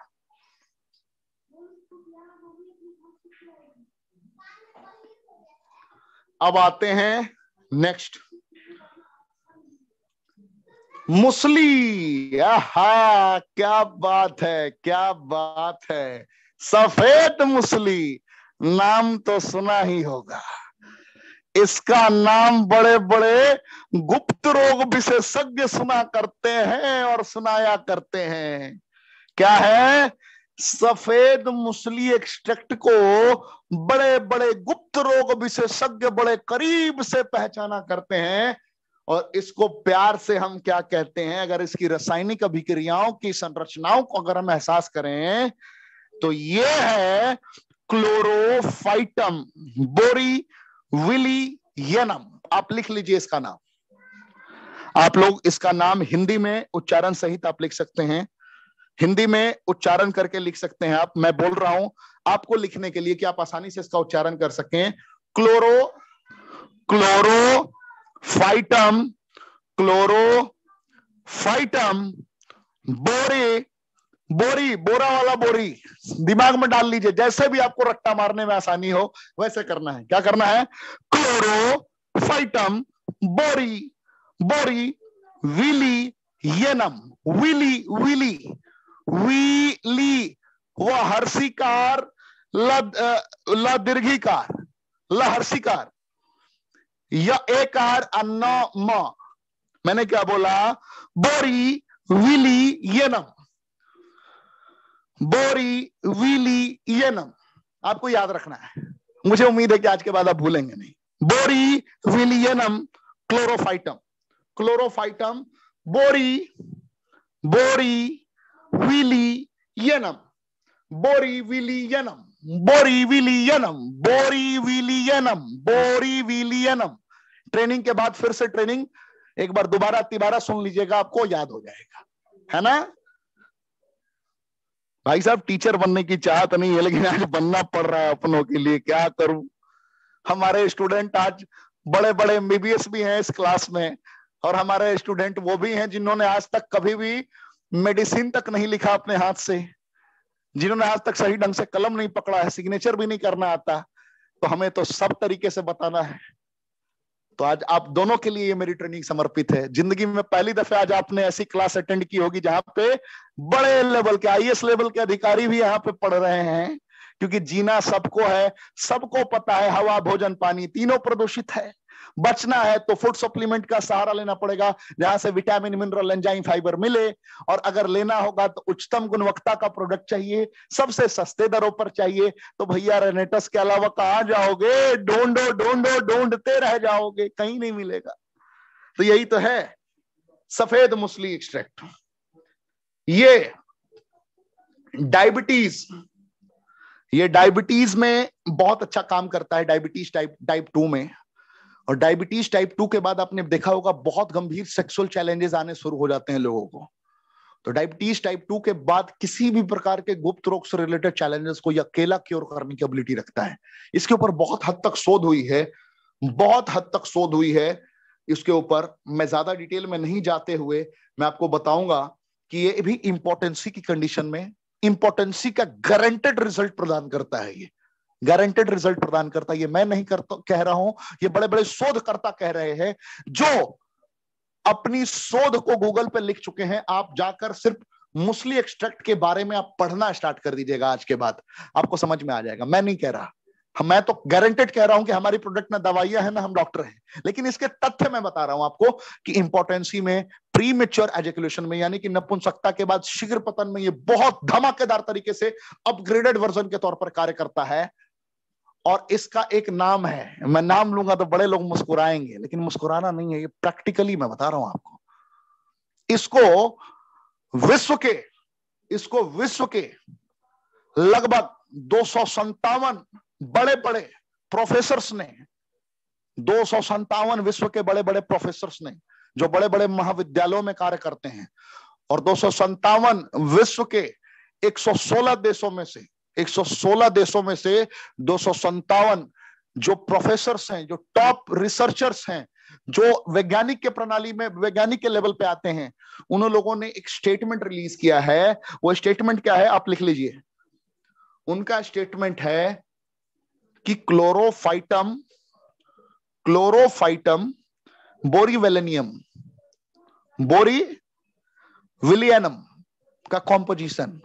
अब आते हैं नेक्स्ट मुसली हा क्या बात है क्या बात है सफेद मुसली नाम तो सुना ही होगा इसका नाम बड़े बड़े गुप्त रोग विशेषज्ञ सुना करते हैं और सुनाया करते हैं क्या है सफेद मुसली एक्सट्रैक्ट को बड़े बड़े गुप्त रोग विशेषज्ञ बड़े करीब से पहचाना करते हैं और इसको प्यार से हम क्या कहते हैं अगर इसकी रासायनिक अभिक्रियाओं की संरचनाओं को अगर हम एहसास करें तो ये है क्लोरोफाइटम बोरी विली यनम आप लिख लीजिए इसका नाम आप लोग इसका नाम हिंदी में उच्चारण सहित आप लिख सकते हैं हिंदी में उच्चारण करके लिख सकते हैं आप मैं बोल रहा हूं आपको लिखने के लिए कि आप आसानी से इसका उच्चारण कर सकें क्लोरो क्लोरो क्लोरो फाइटम बोरे बोरी बोरा वाला बोरी दिमाग में डाल लीजिए जैसे भी आपको रट्टा मारने में आसानी हो वैसे करना है क्या करना है क्लोरो फाइटम बोरी बोरी विली येनम विली विली वी ली वह हर्षिकार ल दीर्घिकार ल हर्षिकार यह एकार अन्न म मैंने क्या बोला बोरी विली यनम बोरी विली यनम आपको याद रखना है मुझे उम्मीद है कि आज के बाद आप भूलेंगे नहीं बोरी विलियनम क्लोरोफाइटम क्लोरोफाइटम बोरी बोरी willy willy willy yenam yenam yenam bori bori bori willy yenam bori willy yenam training के बाद फिर से ट्रेनिंग एक बार दोबारा तिबारा सुन लीजिएगा आपको याद हो जाएगा है ना भाई साहब टीचर बनने की चाहत नहीं है लेकिन आज बनना पड़ रहा है अपनों के लिए क्या करूं हमारे स्टूडेंट आज बड़े बड़े एमबीबीएस भी हैं इस क्लास में और हमारे स्टूडेंट वो भी हैं जिन्होंने आज तक कभी भी मेडिसिन तक नहीं लिखा अपने हाथ से जिन्होंने आज तक सही ढंग से कलम नहीं पकड़ा है सिग्नेचर भी नहीं करना आता तो हमें तो सब तरीके से बताना है तो आज आप दोनों के लिए ये मेरी ट्रेनिंग समर्पित है जिंदगी में पहली दफे आज आपने ऐसी क्लास अटेंड की होगी जहां पे बड़े लेवल के आईएएस लेवल के अधिकारी भी यहाँ पे पढ़ रहे हैं क्योंकि जीना सबको है सबको पता है हवा भोजन पानी तीनों प्रदूषित है बचना है तो फूड सप्लीमेंट का सहारा लेना पड़ेगा जहां से विटामिन मिनरल एंजाइम फाइबर मिले और अगर लेना होगा तो उच्चतम गुणवत्ता का प्रोडक्ट चाहिए सबसे सस्ते दरों पर चाहिए तो भैया रेनेटस के अलावा कहा जाओगे ढूंढो ढूंढो ढूंढते रह जाओगे कहीं नहीं मिलेगा तो यही तो है सफेद मुसली एक्सट्रैक्ट ये डायबिटीज ये डायबिटीज में बहुत अच्छा काम करता है डायबिटीज टाइप टाइप टू में और डायबिटीज टाइप टू के बाद आपने देखा होगा बहुत गंभीर सेक्सुअल चैलेंजेस आने शुरू हो जाते हैं लोगों को तो डायबिटीज टाइप टू के बाद किसी भी प्रकार के गुप्त रोग से रिलेटेड चैलेंजेस को या अकेला क्योर करने की एबिलिटी रखता है इसके ऊपर बहुत हद तक शोध हुई है बहुत हद तक शोध हुई है इसके ऊपर मैं ज्यादा डिटेल में नहीं जाते हुए मैं आपको बताऊंगा कि ये भी इंपोर्टेंसी की कंडीशन में इंपोर्टेंसी का गारंटेड रिजल्ट प्रदान करता है ये गारंटेड रिजल्ट प्रदान करता ये मैं नहीं करता कह रहा हूं ये बड़े बड़े शोधकर्ता कह रहे हैं जो अपनी शोध को गूगल पर लिख चुके हैं आप जाकर सिर्फ मुस्लिम एक्सट्रैक्ट के बारे में आप पढ़ना स्टार्ट कर दीजिएगा आज के बाद आपको समझ में आ जाएगा मैं नहीं कह रहा मैं तो गारंटेड कह रहा हूं कि हमारी प्रोडक्ट ना दवाइयां है ना हम डॉक्टर हैं लेकिन इसके तथ्य मैं बता रहा हूं आपको कि इंपोर्टेंसी में प्री मेच्योर एजुकेशन में यानी कि नपुंसकता के बाद शीघ्र पतन में ये बहुत धमाकेदार तरीके से अपग्रेडेड वर्जन के तौर पर कार्य करता है और इसका एक नाम है मैं नाम लूंगा तो बड़े लोग मुस्कुराएंगे लेकिन मुस्कुराना नहीं है ये प्रैक्टिकली मैं बता रहा हूं आपको इसको विश्व के इसको विश्व के लगभग दो बड़े बड़े प्रोफेसर्स ने दो विश्व के बड़े बड़े प्रोफेसर्स ने जो बड़े बड़े महाविद्यालयों में कार्य करते हैं और दो विश्व के 116 देशों में से 116 देशों में से दो जो प्रोफेसर हैं जो टॉप रिसर्चर्स हैं जो वैज्ञानिक के प्रणाली में वैज्ञानिक के लेवल पे आते हैं उन लोगों ने एक स्टेटमेंट रिलीज किया है वो स्टेटमेंट क्या है आप लिख लीजिए उनका स्टेटमेंट है कि क्लोरोफाइटम क्लोरोफाइटम बोरीवेलेनियम बोरी विलियनम का कॉम्पोजिशन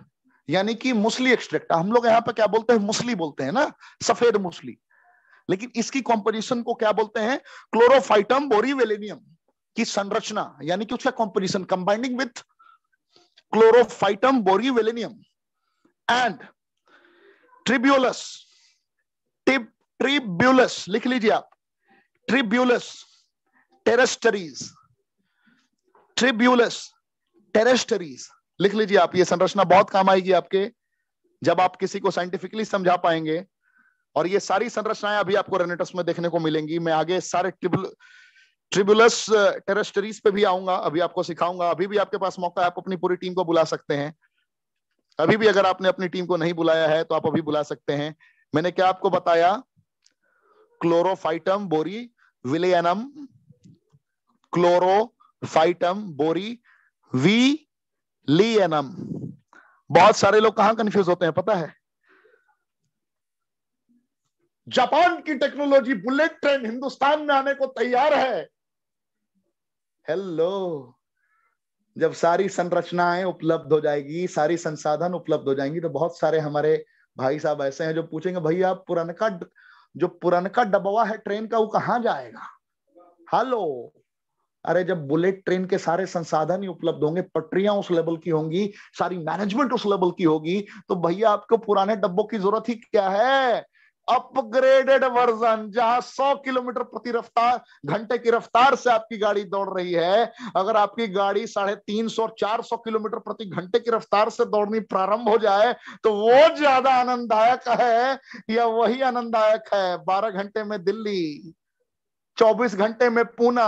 यानी कि मुसली एक्सट्रैक्ट हम लोग यहाँ पे क्या बोलते हैं मुसली बोलते हैं ना सफेद मुसली लेकिन इसकी कॉम्पोजिशन को क्या बोलते हैं क्लोरोफाइटम बोरीवेलेनियम की संरचना यानी कि उसका composition combining with Chlorophytum borivilianum and Tribulus Tribulus लिख लीजिए आप ट्रिब्यूलस टेरेस्टरीज ट्रिब्यूलस टेरेस्टरीज लिख लीजिए आप ये संरचना बहुत काम आएगी आपके जब आप किसी को साइंटिफिकली समझा पाएंगे और ये सारी संरचनाएं अभी आपको रेनेटस में देखने को मिलेंगी मैं आगे सारे ट्रिबुल ट्रिबुलस टेरेस्टरीज पे भी आऊंगा अभी आपको सिखाऊंगा अभी भी आपके पास मौका है आप अपनी पूरी टीम को बुला सकते हैं अभी भी अगर आपने अपनी टीम को नहीं बुलाया है तो आप अभी बुला सकते हैं मैंने क्या आपको बताया क्लोरोफाइटम बोरी विलेनम क्लोरोफाइटम बोरी वी एम बहुत सारे लोग कहां कंफ्यूज होते हैं पता है जापान की टेक्नोलॉजी बुलेट ट्रेन हिंदुस्तान में आने को तैयार है हेलो जब सारी संरचनाएं उपलब्ध हो जाएगी सारी संसाधन उपलब्ध हो जाएंगी तो बहुत सारे हमारे भाई साहब ऐसे हैं जो पूछेंगे भैया पुरनका जो पुरनका डबवा है ट्रेन का वो कहां जाएगा हेलो अरे जब बुलेट ट्रेन के सारे संसाधन ही उपलब्ध होंगे पटरियां उस लेवल की होंगी सारी मैनेजमेंट उस लेवल की होगी तो भैया आपको पुराने डब्बों की जरूरत ही क्या है अपग्रेडेड वर्जन जहां 100 किलोमीटर प्रति रफ्तार घंटे की रफ्तार से आपकी गाड़ी दौड़ रही है अगर आपकी गाड़ी साढ़े तीन सौ चार सौ किलोमीटर प्रति घंटे की रफ्तार से दौड़नी प्रारंभ हो जाए तो वो ज्यादा आनंददायक है या वही आनंददायक है बारह घंटे में दिल्ली चौबीस घंटे में पूना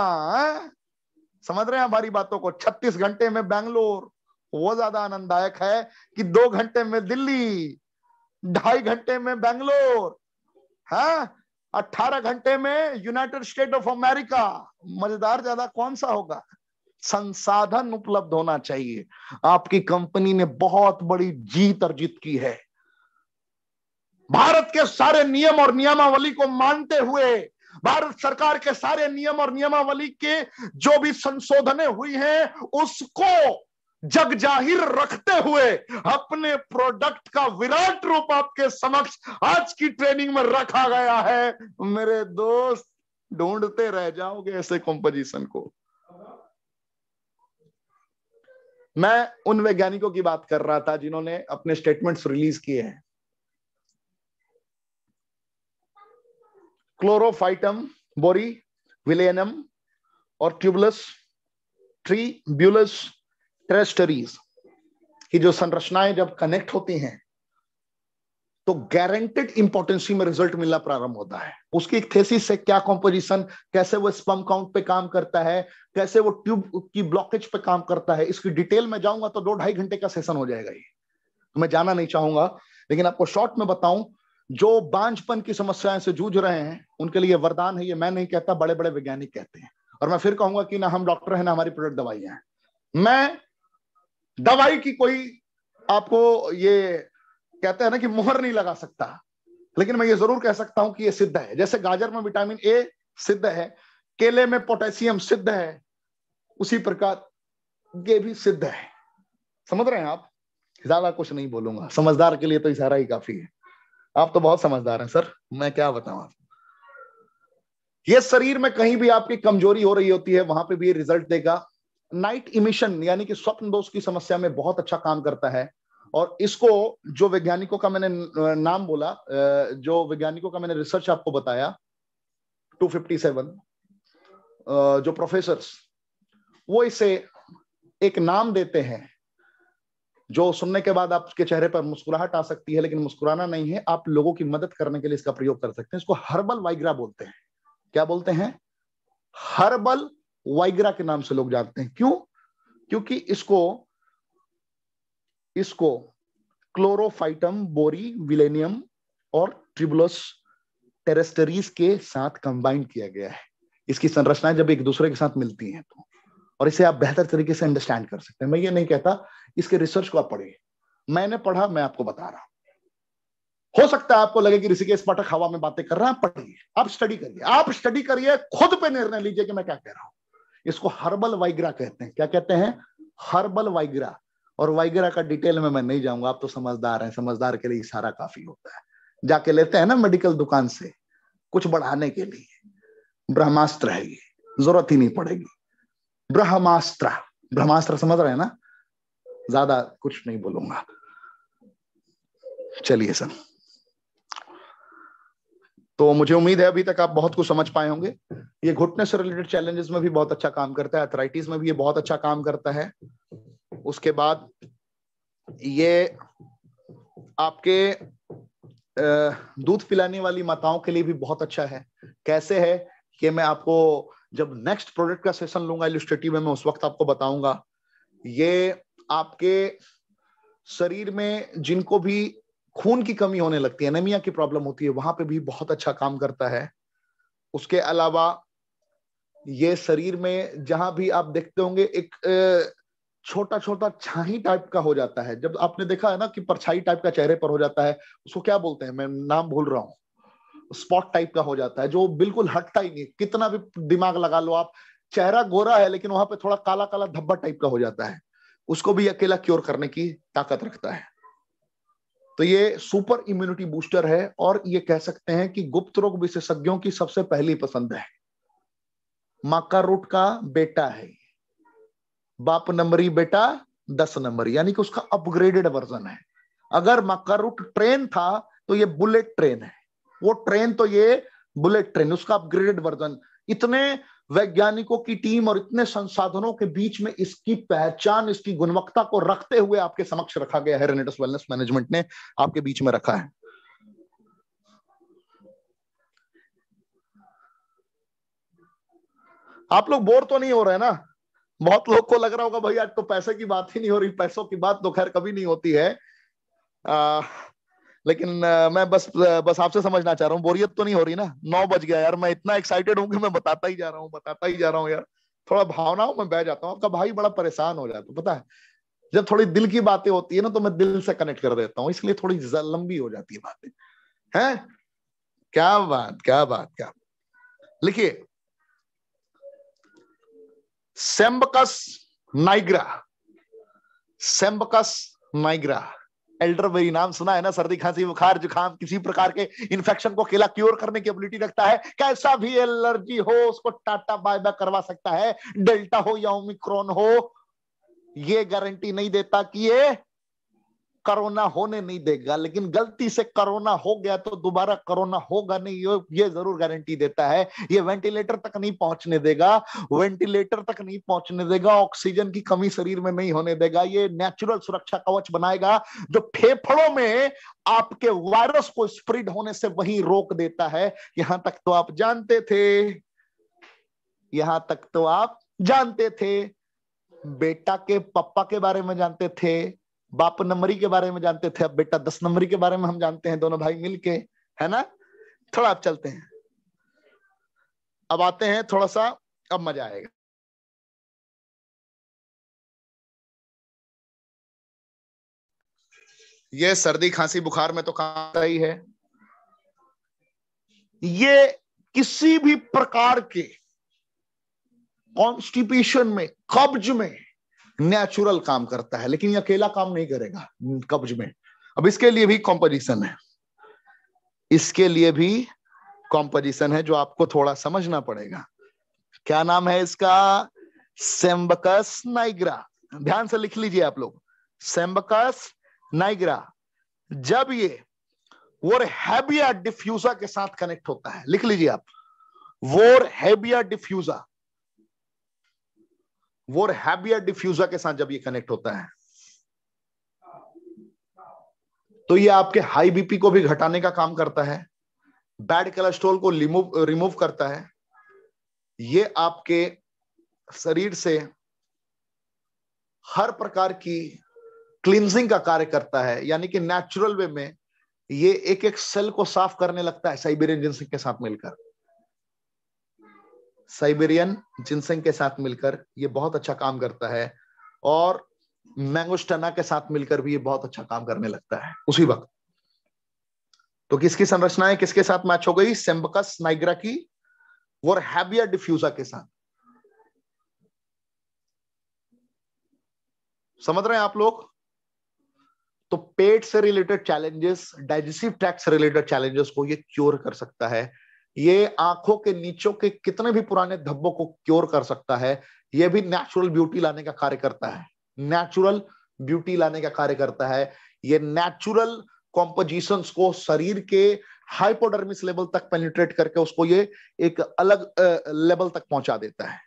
समझ रहे हैं हमारी बातों को 36 घंटे में बैंगलोर वो ज्यादा आनंददायक है कि दो घंटे में दिल्ली ढाई घंटे में बैंगलोर है हाँ? अट्ठारह घंटे में यूनाइटेड स्टेट ऑफ अमेरिका मजेदार ज्यादा कौन सा होगा संसाधन उपलब्ध होना चाहिए आपकी कंपनी ने बहुत बड़ी जीत अर्जित की है भारत के सारे नियम और नियमावली को मानते हुए भारत सरकार के सारे नियम और नियमावली के जो भी संशोधने हुई हैं उसको जग जाहिर रखते हुए अपने प्रोडक्ट का विराट रूप आपके समक्ष आज की ट्रेनिंग में रखा गया है मेरे दोस्त ढूंढते रह जाओगे ऐसे कॉम्पोजिशन को मैं उन वैज्ञानिकों की बात कर रहा था जिन्होंने अपने स्टेटमेंट्स रिलीज किए हैं क्लोरोफाइटम बोरी विलेनम और ट्यूबुलस ट्रीब्यूलस ट्रेस्टरीज की जो संरचनाएं जब कनेक्ट होती हैं तो गारंटेड इंपोर्टेंसी में रिजल्ट मिलना प्रारंभ होता है उसकी एक थेसिस से क्या कॉम्पोजिशन कैसे वो स्पम काउंट पे काम करता है कैसे वो ट्यूब की ब्लॉकेज पे काम करता है इसकी डिटेल में जाऊंगा तो दो ढाई घंटे का सेशन हो जाएगा ये तो मैं जाना नहीं चाहूंगा लेकिन आपको शॉर्ट में बताऊं जो बांझपन की समस्याएं से जूझ रहे हैं उनके लिए वरदान है ये मैं नहीं कहता बड़े बड़े वैज्ञानिक कहते हैं और मैं फिर कहूंगा कि ना हम डॉक्टर हैं ना हमारी प्रोडक्ट दवाई है मैं दवाई की कोई आपको ये कहते हैं ना कि मुहर नहीं लगा सकता लेकिन मैं ये जरूर कह सकता हूं कि ये सिद्ध है जैसे गाजर में विटामिन ए सिद्ध है केले में पोटेशियम सिद्ध है उसी प्रकार ये भी सिद्ध है समझ रहे हैं आप ज्यादा कुछ नहीं बोलूंगा समझदार के लिए तो इशारा ही काफी है आप तो बहुत समझदार हैं सर मैं क्या बताऊं आपको ये शरीर में कहीं भी आपकी कमजोरी हो रही होती है वहां पे भी ये रिजल्ट देगा नाइट इमिशन यानी कि स्वप्न दोष की समस्या में बहुत अच्छा काम करता है और इसको जो वैज्ञानिकों का मैंने नाम बोला जो वैज्ञानिकों का मैंने रिसर्च आपको बताया 257 जो प्रोफेसर वो इसे एक नाम देते हैं जो सुनने के बाद आपके चेहरे पर मुस्कुराहट आ सकती है लेकिन मुस्कुराना नहीं है आप लोगों की मदद करने के लिए इसका प्रयोग कर सकते हैं इसको हर्बल वाइग्रा बोलते हैं क्या बोलते हैं हर्बल वाइग्रा के नाम से लोग जानते हैं क्यों क्योंकि इसको इसको क्लोरोफाइटम बोरी विलेनियम और ट्रिबुलस टेरेस्टरीज के साथ कंबाइन किया गया है इसकी संरचनाएं जब एक दूसरे के साथ मिलती हैं तो और इसे आप बेहतर तरीके से अंडरस्टैंड कर सकते हैं मैं ये नहीं कहता इसके रिसर्च को आप पढ़िए मैंने पढ़ा मैं आपको बता रहा हूं हो सकता है आपको लगे कि ऋषिकेश पाठक हवा में बातें कर रहा है आप पढ़िए आप स्टडी करिए आप स्टडी करिए खुद पे निर्णय लीजिए कि मैं क्या कह रहा हूं इसको हर्बल वाइग्रा कहते हैं क्या कहते हैं हर्बल वाइग्रा और वाइग्रा का डिटेल में मैं नहीं जाऊंगा आप तो समझदार हैं समझदार के लिए इशारा काफी होता है जाके लेते हैं ना मेडिकल दुकान से कुछ बढ़ाने के लिए ब्रह्मास्त्र है ये जरूरत ही नहीं पड़ेगी ब्रह्मास्त्र ब्रह्मास्त्र समझ रहे हैं ना ज्यादा कुछ नहीं बोलूंगा चलिए सर तो मुझे उम्मीद है अभी तक आप बहुत कुछ समझ पाए होंगे ये घुटने से रिलेटेड चैलेंजेस में भी बहुत अच्छा काम करता है अथराइटिस में भी ये बहुत अच्छा काम करता है उसके बाद ये आपके दूध पिलाने वाली माताओं के लिए भी बहुत अच्छा है कैसे है कि मैं आपको जब नेक्स्ट प्रोडक्ट का सेशन लूंगा इलिस्ट्रेटिव में मैं उस वक्त आपको बताऊंगा ये आपके शरीर में जिनको भी खून की कमी होने लगती है एनेमिया की प्रॉब्लम होती है वहां पे भी बहुत अच्छा काम करता है उसके अलावा ये शरीर में जहां भी आप देखते होंगे एक छोटा छोटा छाही टाइप का हो जाता है जब आपने देखा है ना कि परछाई टाइप का चेहरे पर हो जाता है उसको क्या बोलते हैं मैं नाम भूल रहा हूँ स्पॉट टाइप का हो जाता है जो बिल्कुल हटता ही नहीं कितना भी दिमाग लगा लो आप चेहरा गोरा है लेकिन वहां पे थोड़ा काला काला धब्बा टाइप का हो जाता है उसको भी अकेला क्योर करने की ताकत रखता है तो ये सुपर इम्यूनिटी बूस्टर है और ये कह सकते हैं कि गुप्त रोग विशेषज्ञों की सबसे पहली पसंद है माका रूट का बेटा है बाप नंबरी बेटा दस नंबर यानी कि उसका अपग्रेडेड वर्जन है अगर माका रूट ट्रेन था तो ये बुलेट ट्रेन है वो ट्रेन तो ये बुलेट ट्रेन उसका अपग्रेडेड वर्जन इतने वैज्ञानिकों की टीम और इतने संसाधनों के बीच में इसकी पहचान इसकी गुणवत्ता को रखते हुए आपके समक्ष रखा गया है रेनेटस वेलनेस मैनेजमेंट ने आपके बीच में रखा है आप लोग बोर तो नहीं हो रहे ना बहुत लोग को लग रहा होगा भाई आज तो पैसे की बात ही नहीं हो रही पैसों की बात तो खैर कभी नहीं होती है आ, लेकिन आ, मैं बस बस आपसे समझना चाह रहा हूँ बोरियत तो नहीं हो रही ना नौ बज गया यार मैं इतना एक्साइटेड हूँ कि मैं बताता ही जा रहा हूँ बताता ही जा रहा हूँ यार थोड़ा भावनाओं में बह जाता हूँ आपका भाई बड़ा परेशान हो जाता है पता है जब थोड़ी दिल की बातें होती है ना तो मैं दिल से कनेक्ट कर देता हूँ इसलिए थोड़ी लंबी हो जाती है बातें है क्या बात क्या बात क्या लिखिए Sambucus nigra Sambucus nigra elderberry नाम सुना है ना सर्दी खांसी बुखार जुकाम किसी प्रकार के इन्फेक्शन को केला क्योर करने की एबिलिटी रखता है कैसा भी एलर्जी हो उसको टाटा बाय बाय करवा सकता है डेल्टा हो या ओमिक्रॉन हो ये गारंटी नहीं देता कि ये करोना होने नहीं देगा लेकिन गलती से करोना हो गया तो दोबारा करोना होगा नहीं ये जरूर गारंटी देता है ये वेंटिलेटर तक नहीं पहुंचने देगा वेंटिलेटर तक नहीं पहुंचने देगा ऑक्सीजन की कमी शरीर में नहीं होने देगा ये नेचुरल सुरक्षा कवच बनाएगा जो फेफड़ों में आपके वायरस को स्प्रेड होने से वही रोक देता है यहां तक तो आप जानते थे यहां तक तो आप जानते थे बेटा के पप्पा के बारे में जानते थे बाप नंबरी के बारे में जानते थे अब बेटा दस नंबरी के बारे में हम जानते हैं दोनों भाई मिलके है ना थोड़ा आप चलते हैं अब आते हैं थोड़ा सा अब मजा आएगा ये सर्दी खांसी बुखार में तो काम ही है ये किसी भी प्रकार के कॉन्स्टिपेशन में कब्ज में नेचुरल काम करता है लेकिन ये अकेला काम नहीं करेगा कब्ज में अब इसके लिए भी कॉम्पोजिशन है इसके लिए भी कॉम्पोजिशन है जो आपको थोड़ा समझना पड़ेगा क्या नाम है इसका सेम्बकस नाइग्रा ध्यान से लिख लीजिए आप लोग सेम्बकस नाइग्रा जब ये वोर हैबिया डिफ्यूजा के साथ कनेक्ट होता है लिख लीजिए आप वोर हैबिया डिफ्यूजा वो हैबिया डिफ्यूजर के साथ जब ये कनेक्ट होता है तो ये आपके हाई बीपी को भी घटाने का काम करता है बैड कोलेस्ट्रोल को रिमूव रिमूव करता है ये आपके शरीर से हर प्रकार की क्लींजिंग का कार्य करता है यानी कि नेचुरल वे में ये एक एक सेल को साफ करने लगता है साइबेरियन जिनसिंग के साथ मिलकर साइबेरियन जिनसेंग के साथ मिलकर ये बहुत अच्छा काम करता है और मैंगोस्टना के साथ मिलकर भी ये बहुत अच्छा काम करने लगता है उसी वक्त तो किसकी संरचनाएं किसके साथ मैच हो गई सेम्बकस नाइग्रा की और हैबियर डिफ्यूजा के साथ समझ रहे हैं आप लोग तो पेट से रिलेटेड चैलेंजेस डाइजेस्टिव ट्रैक्ट से रिलेटेड चैलेंजेस को ये क्योर कर सकता है ये आंखों के नीचों के कितने भी पुराने धब्बों को क्योर कर सकता है ये भी नेचुरल ब्यूटी लाने का कार्य करता है नेचुरल ब्यूटी लाने का कार्य करता है ये नेचुरल कॉम्पोजिशन को शरीर के हाइपोडर्मिस लेवल तक पेनिट्रेट करके उसको ये एक अलग लेवल तक पहुंचा देता है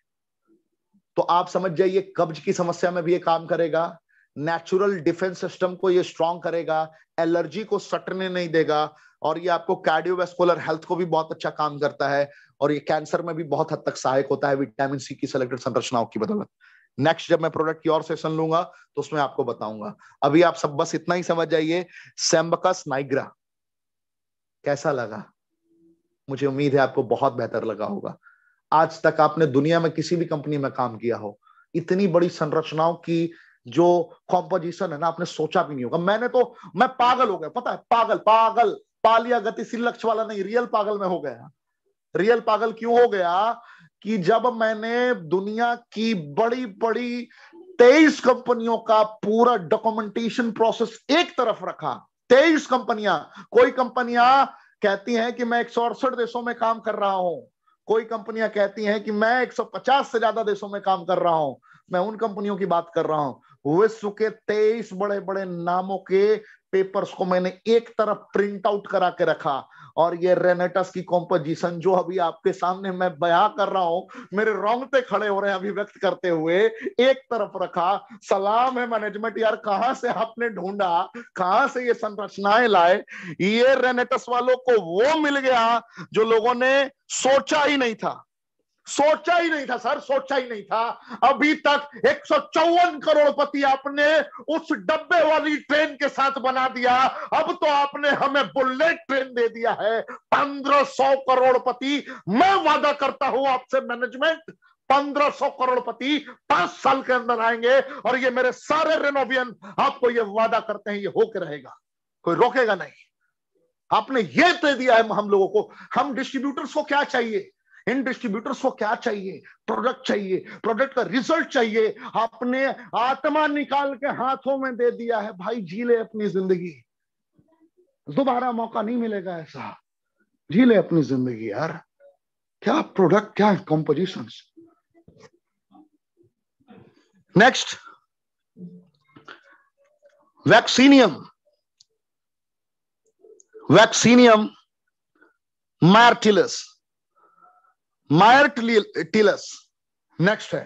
तो आप समझ जाइए कब्ज की समस्या में भी ये काम करेगा नेचुरल डिफेंस सिस्टम को ये स्ट्रांग करेगा एलर्जी को सटने नहीं देगा और ये आपको कार्डियोवेस्कुलर हेल्थ को भी बहुत अच्छा काम करता है और ये कैंसर में भी बहुत हद तक सहायक होता है विटामिन सी की सिलेक्टेड संरचनाओं की बदौलत नेक्स्ट जब मैं प्रोडक्ट की और सेशन लूंगा तो उसमें आपको बताऊंगा अभी आप सब बस इतना ही समझ जाइए सेम्बकस नाइग्रा कैसा लगा मुझे उम्मीद है आपको बहुत बेहतर लगा होगा आज तक आपने दुनिया में किसी भी कंपनी में काम किया हो इतनी बड़ी संरचनाओं की जो कॉम्पोजिशन है ना आपने सोचा भी नहीं होगा मैंने तो मैं पागल हो गया पता है पागल पागल पालिया गतिशील लक्ष्य वाला नहीं रियल पागल में हो गया रियल पागल क्यों हो गया कि जब मैंने दुनिया की बड़ी बड़ी तेईस कंपनियों का पूरा डॉक्यूमेंटेशन प्रोसेस एक तरफ रखा तेईस कंपनियां कोई कंपनियां कहती हैं कि मैं एक देशों में काम कर रहा हूं कोई कंपनियां कहती हैं कि मैं 150 से ज्यादा देशों में काम कर रहा हूं मैं उन कंपनियों की बात कर रहा हूं विश्व के तेईस बड़े बड़े नामों के पेपर्स को मैंने एक तरफ प्रिंट आउट करा के रखा और ये रेनेटस की कॉम्पोजिशन जो अभी आपके सामने मैं बया कर रहा हूं मेरे रोंगटे खड़े हो रहे हैं अभिव्यक्त करते हुए एक तरफ रखा सलाम है मैनेजमेंट यार कहां से आपने ढूंढा कहां से ये संरचनाएं लाए ये रेनेटस वालों को वो मिल गया जो लोगों ने सोचा ही नहीं था सोचा ही नहीं था सर सोचा ही नहीं था अभी तक एक करोड़पति आपने उस डब्बे वाली ट्रेन के साथ बना दिया अब तो आपने हमें बुलेट ट्रेन दे दिया है पंद्रह सौ करोड़पति मैं वादा करता हूं आपसे मैनेजमेंट पंद्रह सौ करोड़पति पांच साल के अंदर आएंगे और ये मेरे सारे रेनोवियन आपको ये वादा करते हैं ये होके रहेगा कोई रोकेगा नहीं आपने ये दे दिया है हम लोगों को हम डिस्ट्रीब्यूटर्स को क्या चाहिए इन डिस्ट्रीब्यूटर्स को क्या चाहिए प्रोडक्ट चाहिए प्रोडक्ट का रिजल्ट चाहिए आपने आत्मा निकाल के हाथों में दे दिया है भाई जी ले अपनी जिंदगी दोबारा मौका नहीं मिलेगा ऐसा जी ले अपनी जिंदगी यार क्या प्रोडक्ट क्या composition next Vaccinium Vaccinium myrtillus myrtillus next है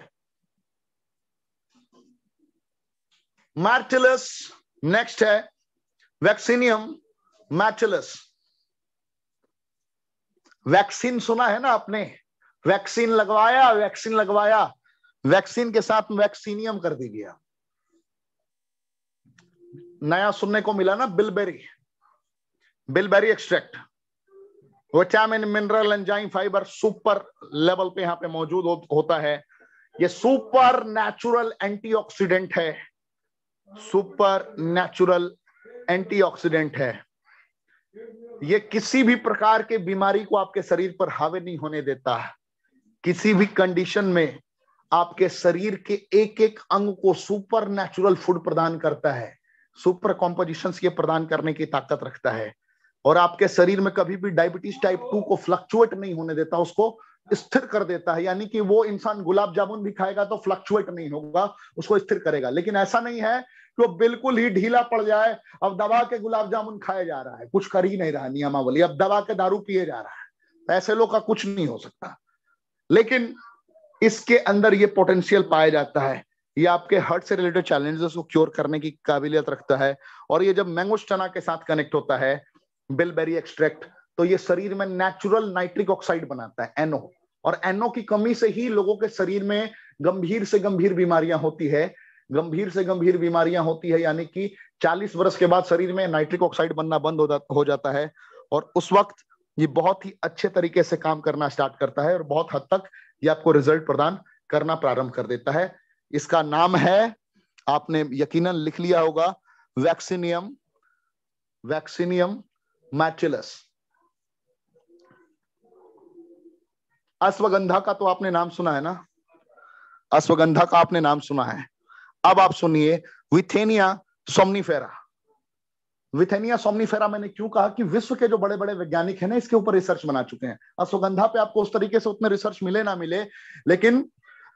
मैटिलस नेक्स्ट है वैक्सीनियम मैटिलस वैक्सीन सुना है ना आपने वैक्सीन लगवाया वैक्सीन लगवाया वैक्सीन के साथ वैक्सीनियम कर दी गया नया सुनने को मिला ना bilberry bilberry extract vitamin mineral enzyme fibre super level पे यहाँ पे मौजूद हो, होता है ये सुपर नेचुरल एंटीऑक्सीडेंट है सुपर नेचुरल एंटीऑक्सीडेंट है ये किसी भी प्रकार के बीमारी को आपके शरीर पर हावे नहीं होने देता किसी भी कंडीशन में आपके शरीर के एक एक अंग को सुपर नेचुरल फूड प्रदान करता है सुपर कॉम्पोजिशन ये प्रदान करने की ताकत रखता है और आपके शरीर में कभी भी डायबिटीज टाइप टू को फ्लक्चुएट नहीं होने देता उसको स्थिर कर देता है यानी कि वो इंसान गुलाब जामुन भी खाएगा तो फ्लक्चुएट नहीं होगा उसको स्थिर करेगा लेकिन ऐसा नहीं है कि वो बिल्कुल ही ढीला पड़ जाए अब दवा के गुलाब जामुन खाया जा रहा है कुछ कर ही नहीं रहा नियमावली अब दवा के दारू पिए जा रहा है ऐसे लोग का कुछ नहीं हो सकता लेकिन इसके अंदर ये पोटेंशियल पाया जाता है ये आपके हार्ट से रिलेटेड चैलेंजेस को क्योर करने की काबिलियत रखता है और ये जब मैंगोस्टना के साथ कनेक्ट होता है बिलबेरी एक्सट्रैक्ट तो ये शरीर में नेचुरल नाइट्रिक ऑक्साइड बनाता है एनओ और एनओ की कमी से ही लोगों के शरीर में गंभीर से गंभीर बीमारियां होती है गंभीर से गंभीर बीमारियां होती है यानी कि 40 वर्ष के बाद शरीर में नाइट्रिक ऑक्साइड बनना बंद हो, जाता है और उस वक्त ये बहुत ही अच्छे तरीके से काम करना स्टार्ट करता है और बहुत हद तक ये आपको रिजल्ट प्रदान करना प्रारंभ कर देता है इसका नाम है आपने यकीनन लिख लिया होगा वैक्सीनियम वैक्सीनियम मैचुलस अश्वगंधा का तो आपने नाम सुना है ना अश्वगंधा का आपने नाम सुना है अब आप सुनिए विथेनिया सोमनीफेरा विथेनिया सोमनीफेरा मैंने क्यों कहा कि विश्व के जो बड़े बड़े वैज्ञानिक हैं ना इसके ऊपर रिसर्च बना चुके हैं अश्वगंधा पे आपको उस तरीके से उतने रिसर्च मिले ना मिले लेकिन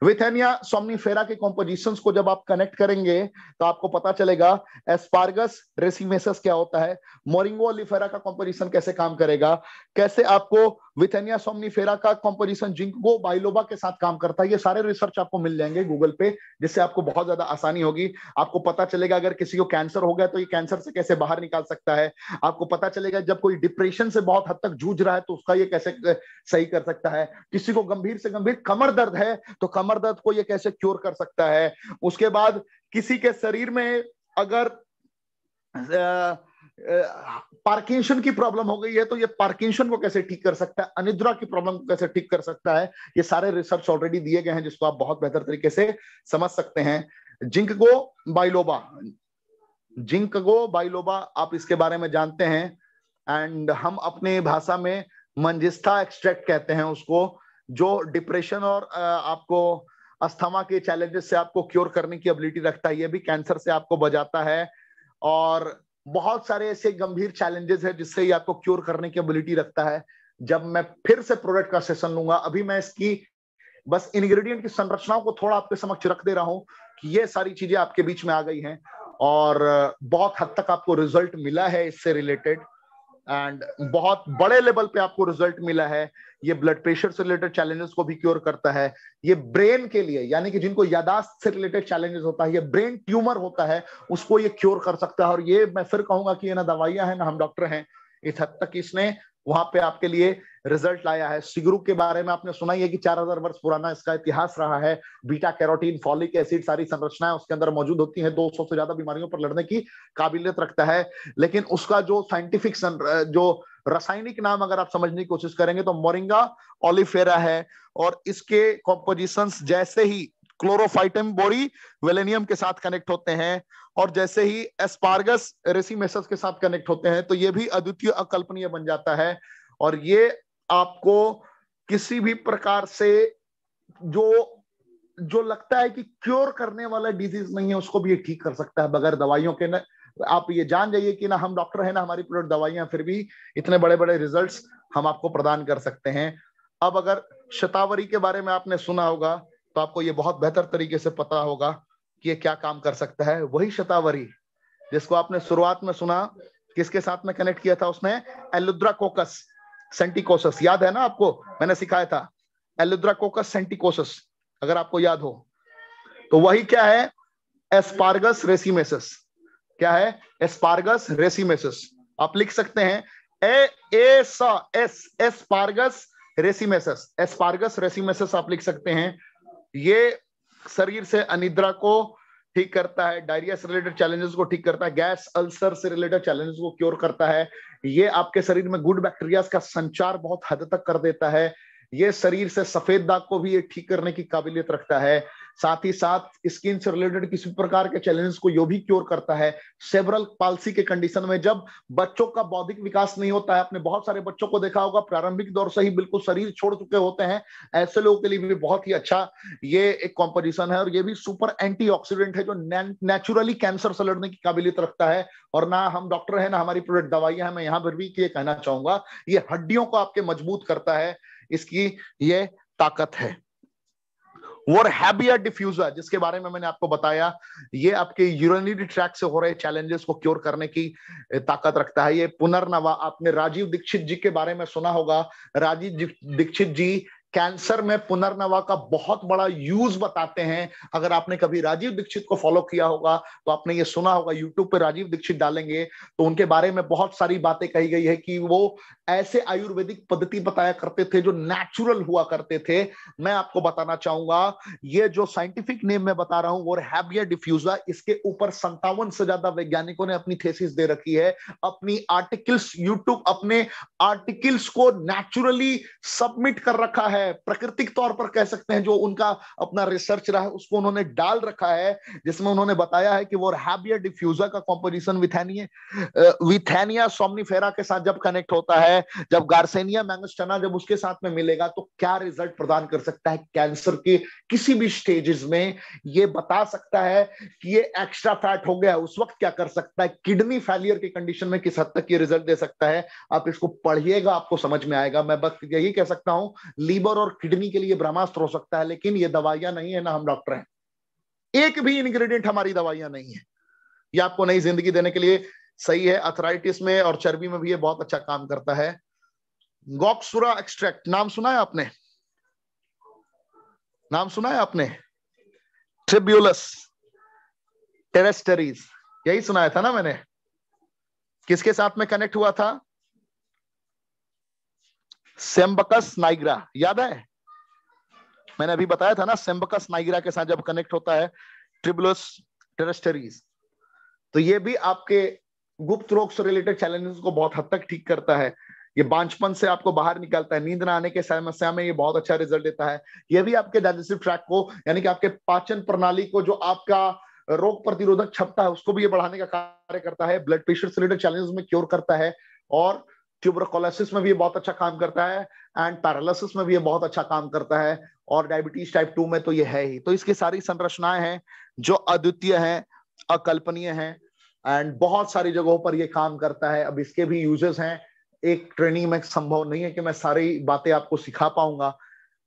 विथेनिया सोमनीफेरा के कॉम्पोजिशन को जब आप कनेक्ट करेंगे तो आपको पता चलेगा एस्पार्गस रेसिमेसस क्या होता है मोरिंगो लिफेरा का कॉम्पोजिशन कैसे काम करेगा कैसे आपको विथेनिया सोमनीफेरा का कॉम्पोजिशन जिंको बाइलोबा के साथ काम करता है ये सारे रिसर्च आपको मिल जाएंगे गूगल पे जिससे आपको बहुत ज्यादा आसानी होगी आपको पता चलेगा अगर किसी को कैंसर हो गया तो ये कैंसर से कैसे बाहर निकाल सकता है आपको पता चलेगा जब कोई डिप्रेशन से बहुत हद तक जूझ रहा है तो उसका ये कैसे सही कर सकता है किसी को गंभीर से गंभीर कमर दर्द है तो कमर दर्द को ये कैसे क्योर कर सकता है उसके बाद किसी के शरीर में अगर आ, पार्किंसन की प्रॉब्लम हो गई है तो ये पार्किंसन को कैसे ठीक कर सकता है अनिद्रा की प्रॉब्लम को कैसे ठीक कर सकता है ये सारे रिसर्च ऑलरेडी दिए गए हैं जिसको आप बहुत बेहतर तरीके से समझ सकते हैं Ginkgo biloba Ginkgo biloba आप इसके बारे में जानते हैं एंड हम अपने भाषा में मंजिस्था एक्सट्रैक्ट कहते हैं उसको जो डिप्रेशन और आपको अस्थमा के चैलेंजेस से आपको क्योर करने की एबिलिटी रखता है ये भी कैंसर से आपको बचाता है और बहुत सारे ऐसे गंभीर चैलेंजेस है जिससे ये आपको क्योर करने की एबिलिटी रखता है जब मैं फिर से प्रोडक्ट का सेशन लूंगा अभी मैं इसकी बस इंग्रेडिएंट की संरचनाओं को थोड़ा आपके समक्ष रख दे रहा हूं कि ये सारी चीजें आपके बीच में आ गई हैं और बहुत हद तक आपको रिजल्ट मिला है इससे रिलेटेड एंड बहुत बड़े लेवल पे आपको रिजल्ट मिला है ये ब्लड प्रेशर से रिलेटेड चैलेंजेस को भी क्योर करता है ये ब्रेन के लिए यानी कि जिनको यादाश्त से रिलेटेड चैलेंजेस होता है ये ब्रेन ट्यूमर होता है उसको ये क्योर कर सकता है और ये मैं फिर कहूंगा कि ये ना दवाइयां हैं ना हम डॉक्टर हैं इस हद तक इसने वहां पे आपके लिए रिजल्ट लाया है सिगरू के बारे में आपने सुना ही है कि 4000 वर्ष पुराना इसका इतिहास रहा है बीटा कैरोटीन फॉलिक एसिड सारी संरचनाएं उसके अंदर मौजूद होती हैं 200 से ज्यादा बीमारियों पर लड़ने की काबिलियत रखता है लेकिन उसका जो साइंटिफिक जो रासायनिक नाम अगर आप समझने की कोशिश करेंगे तो मोरिंगा ओलिफेरा है और इसके कॉम्पोजिशन जैसे ही क्लोरोफाइटम बॉडी वेलेनियम के साथ कनेक्ट होते हैं और जैसे ही एस्पार्गस रेसिमेस के साथ कनेक्ट होते हैं तो ये भी अद्वितीय अकल्पनीय बन जाता है और ये आपको किसी भी प्रकार से जो जो लगता है कि क्योर करने वाला डिजीज नहीं है उसको भी ये ठीक कर सकता है बगैर दवाइयों के न, आप ये जान जाइए कि ना हम डॉक्टर है ना हमारी प्रोडक्ट दवाइयां फिर भी इतने बड़े बड़े रिजल्ट्स हम आपको प्रदान कर सकते हैं अब अगर शतावरी के बारे में आपने सुना होगा तो आपको ये बहुत बेहतर तरीके से पता होगा कि ये क्या काम कर सकता है वही शतावरी जिसको आपने शुरुआत में सुना किसके साथ में कनेक्ट किया था उसमें एलुद्रा कोकस सेंटिकोसस याद है ना आपको मैंने सिखाया था एलुद्रा कोकस सेंटिकोसस अगर आपको याद हो तो वही क्या है एस्पार्गस रेसिमेसिस क्या है एस्पार्गस रेसिमेसिस आप लिख सकते हैं ए ए स S Asparagus racemosus Asparagus racemosus आप लिख सकते हैं ये शरीर से अनिद्रा को ठीक करता है डायरिया से रिलेटेड चैलेंजेस को ठीक करता है गैस अल्सर से रिलेटेड चैलेंजेस को क्योर करता है ये आपके शरीर में गुड बैक्टीरिया का संचार बहुत हद तक कर देता है ये शरीर से सफेद दाग को भी ये ठीक करने की काबिलियत रखता है साथ ही साथ स्किन से रिलेटेड किसी प्रकार के चैलेंजेस को यो भी क्योर करता है सेवरल पालसी के कंडीशन में जब बच्चों का बौद्धिक विकास नहीं होता है आपने बहुत सारे बच्चों को देखा होगा प्रारंभिक दौर से ही बिल्कुल शरीर छोड़ चुके होते हैं ऐसे लोगों के लिए भी बहुत ही अच्छा ये एक कॉम्पोजिशन है और ये भी सुपर एंटी है जो नेचुरली कैंसर से लड़ने की काबिलियत रखता है और ना हम डॉक्टर है ना हमारी प्रोडक्ट दवाइयां हैं मैं यहां पर भी ये कहना चाहूंगा ये हड्डियों को आपके मजबूत करता है इसकी ये ताकत है हैबिया डिफ्यूजर जिसके बारे में मैंने आपको बताया ये आपके यूरिनरी ट्रैक से हो रहे चैलेंजेस को क्योर करने की ताकत रखता है ये पुनर्नवा आपने राजीव दीक्षित जी के बारे में सुना होगा राजीव दीक्षित जी कैंसर में पुनर्नवा का बहुत बड़ा यूज बताते हैं अगर आपने कभी राजीव दीक्षित को फॉलो किया होगा तो आपने ये सुना होगा यूट्यूब पर राजीव दीक्षित डालेंगे तो उनके बारे में बहुत सारी बातें कही गई है कि वो ऐसे आयुर्वेदिक पद्धति बताया करते थे जो नेचुरल हुआ करते थे मैं आपको बताना चाहूंगा ये जो साइंटिफिक नेम मैं बता रहा हूं वो हैबियर डिफ्यूजा इसके ऊपर संतावन से ज्यादा वैज्ञानिकों ने अपनी थेसिस दे रखी है अपनी आर्टिकल्स यूट्यूब अपने आर्टिकल्स को नेचुरली सबमिट कर रखा है है प्राकृतिक तौर पर कह सकते हैं जो उनका अपना रिसर्च रहा है उसको उन्होंने डाल रखा है जिसमें उन्होंने बताया है कि वो हैबियर डिफ्यूजर का कॉम्पोजिशन विथैनिया विथैनिया सोमनीफेरा के साथ जब कनेक्ट होता है जब गार्सेनिया मैंगस्टना जब उसके साथ में मिलेगा तो क्या रिजल्ट प्रदान कर सकता है कैंसर के किसी भी स्टेजेस में ये बता सकता है कि ये एक्स्ट्रा फैट हो गया है उस वक्त क्या कर सकता है किडनी फेलियर की कंडीशन में किस हद तक ये रिजल्ट दे सकता है आप इसको पढ़िएगा आपको समझ में आएगा मैं बस यही कह सकता हूं लीब लीवर और किडनी के लिए ब्रह्मास्त्र हो सकता है लेकिन ये दवाइयां नहीं है ना हम डॉक्टर हैं एक भी इंग्रेडिएंट हमारी दवाइयां नहीं है ये आपको नई जिंदगी देने के लिए सही है अथराइटिस में और चर्बी में भी ये बहुत अच्छा काम करता है गोक्सुरा एक्सट्रैक्ट नाम सुना है आपने नाम सुना है आपने ट्रिब्यूलस टेरेस्टरीज यही सुनाया था ना मैंने किसके साथ में कनेक्ट हुआ था सेम्बकस नाइग्रा याद है मैंने अभी बताया था ना सेम्बकस नाइग्रा के साथ जब कनेक्ट होता है ट्रिबुलस टेरेस्टरीज तो ये भी आपके गुप्त रोग से रिलेटेड चैलेंजेस को बहुत हद तक ठीक करता है ये बांझपन से आपको बाहर निकालता है नींद ना आने के समस्या में ये बहुत अच्छा रिजल्ट देता है ये भी आपके डाइजेस्टिव ट्रैक को यानी कि आपके पाचन प्रणाली को जो आपका रोग प्रतिरोधक क्षमता है उसको भी ये बढ़ाने का कार्य करता है ब्लड प्रेशर से रिलेटेड चैलेंजेस में क्योर करता है और ट्यूबरकोलाइसिस में भी ये बहुत अच्छा काम करता है एंड पैरालिसिस में भी ये बहुत अच्छा काम करता है और डायबिटीज टाइप टू में तो ये है ही तो इसकी सारी संरचनाएं हैं जो अद्वितीय हैं अकल्पनीय हैं एंड बहुत सारी जगहों पर ये काम करता है अब इसके भी यूजेस हैं एक ट्रेनिंग में संभव नहीं है कि मैं सारी बातें आपको सिखा पाऊंगा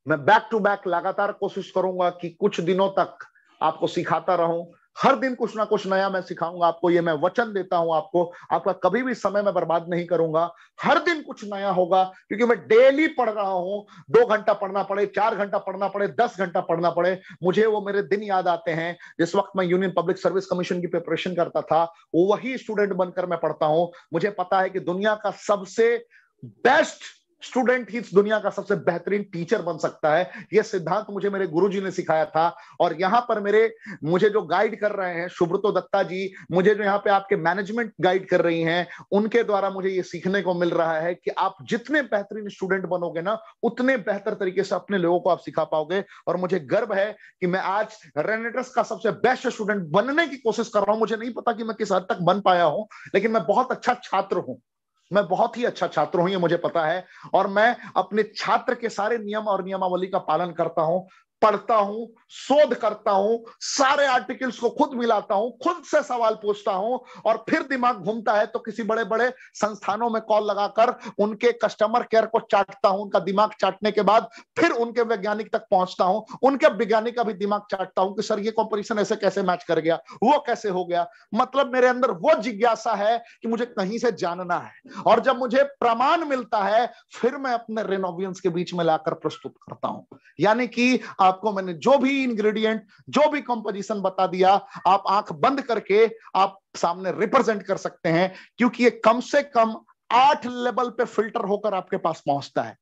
मैं बैक टू बैक लगातार कोशिश करूंगा कि कुछ दिनों तक आपको सिखाता रहूं हर दिन कुछ ना कुछ नया मैं सिखाऊंगा आपको ये मैं वचन देता हूं आपको आपका कभी भी समय मैं बर्बाद नहीं करूंगा हर दिन कुछ नया होगा क्योंकि मैं डेली पढ़ रहा हूं दो घंटा पढ़ना पड़े चार घंटा पढ़ना पड़े दस घंटा पढ़ना पड़े मुझे वो मेरे दिन याद आते हैं जिस वक्त मैं यूनियन पब्लिक सर्विस कमीशन की प्रिपरेशन करता था वही स्टूडेंट बनकर मैं पढ़ता हूं मुझे पता है कि दुनिया का सबसे बेस्ट स्टूडेंट ही दुनिया का सबसे बेहतरीन टीचर बन सकता है यह सिद्धांत मुझे मेरे गुरुजी ने सिखाया था और यहाँ पर मेरे मुझे जो गाइड कर रहे हैं सुब्रतो दत्ता जी मुझे जो यहाँ पे आपके मैनेजमेंट गाइड कर रही हैं उनके द्वारा मुझे ये सीखने को मिल रहा है कि आप जितने बेहतरीन स्टूडेंट बनोगे ना उतने बेहतर तरीके से अपने लोगों को आप सिखा पाओगे और मुझे गर्व है कि मैं आज रेनेटर्स का सबसे बेस्ट स्टूडेंट बनने की कोशिश कर रहा हूं मुझे नहीं पता कि मैं किस हद तक बन पाया हूं लेकिन मैं बहुत अच्छा छात्र हूं मैं बहुत ही अच्छा छात्र हूं ये मुझे पता है और मैं अपने छात्र के सारे नियम और नियमावली का पालन करता हूं पढ़ता हूं शोध करता हूं सारे आर्टिकल्स को खुद मिलाता हूं खुद से सवाल पूछता हूं और फिर दिमाग घूमता है तो किसी बड़े बड़े संस्थानों में कॉल लगाकर उनके कस्टमर केयर को चाटता हूं उनका दिमाग चाटने के बाद फिर उनके वैज्ञानिक तक पहुंचता हूं उनके वैज्ञानिक का भी दिमाग चाटता हूं कि सर ये कॉम्पिटिशन ऐसे कैसे मैच कर गया वो कैसे हो गया मतलब मेरे अंदर वो जिज्ञासा है कि मुझे कहीं से जानना है और जब मुझे प्रमाण मिलता है फिर मैं अपने रेनोवियंस के बीच में लाकर प्रस्तुत करता हूं यानी कि आपको मैंने जो भी इंग्रेडिएंट जो भी कंपोजिशन बता दिया आप आंख बंद करके आप सामने रिप्रेजेंट कर सकते हैं क्योंकि ये कम से कम आठ लेवल पे फिल्टर होकर आपके पास पहुंचता है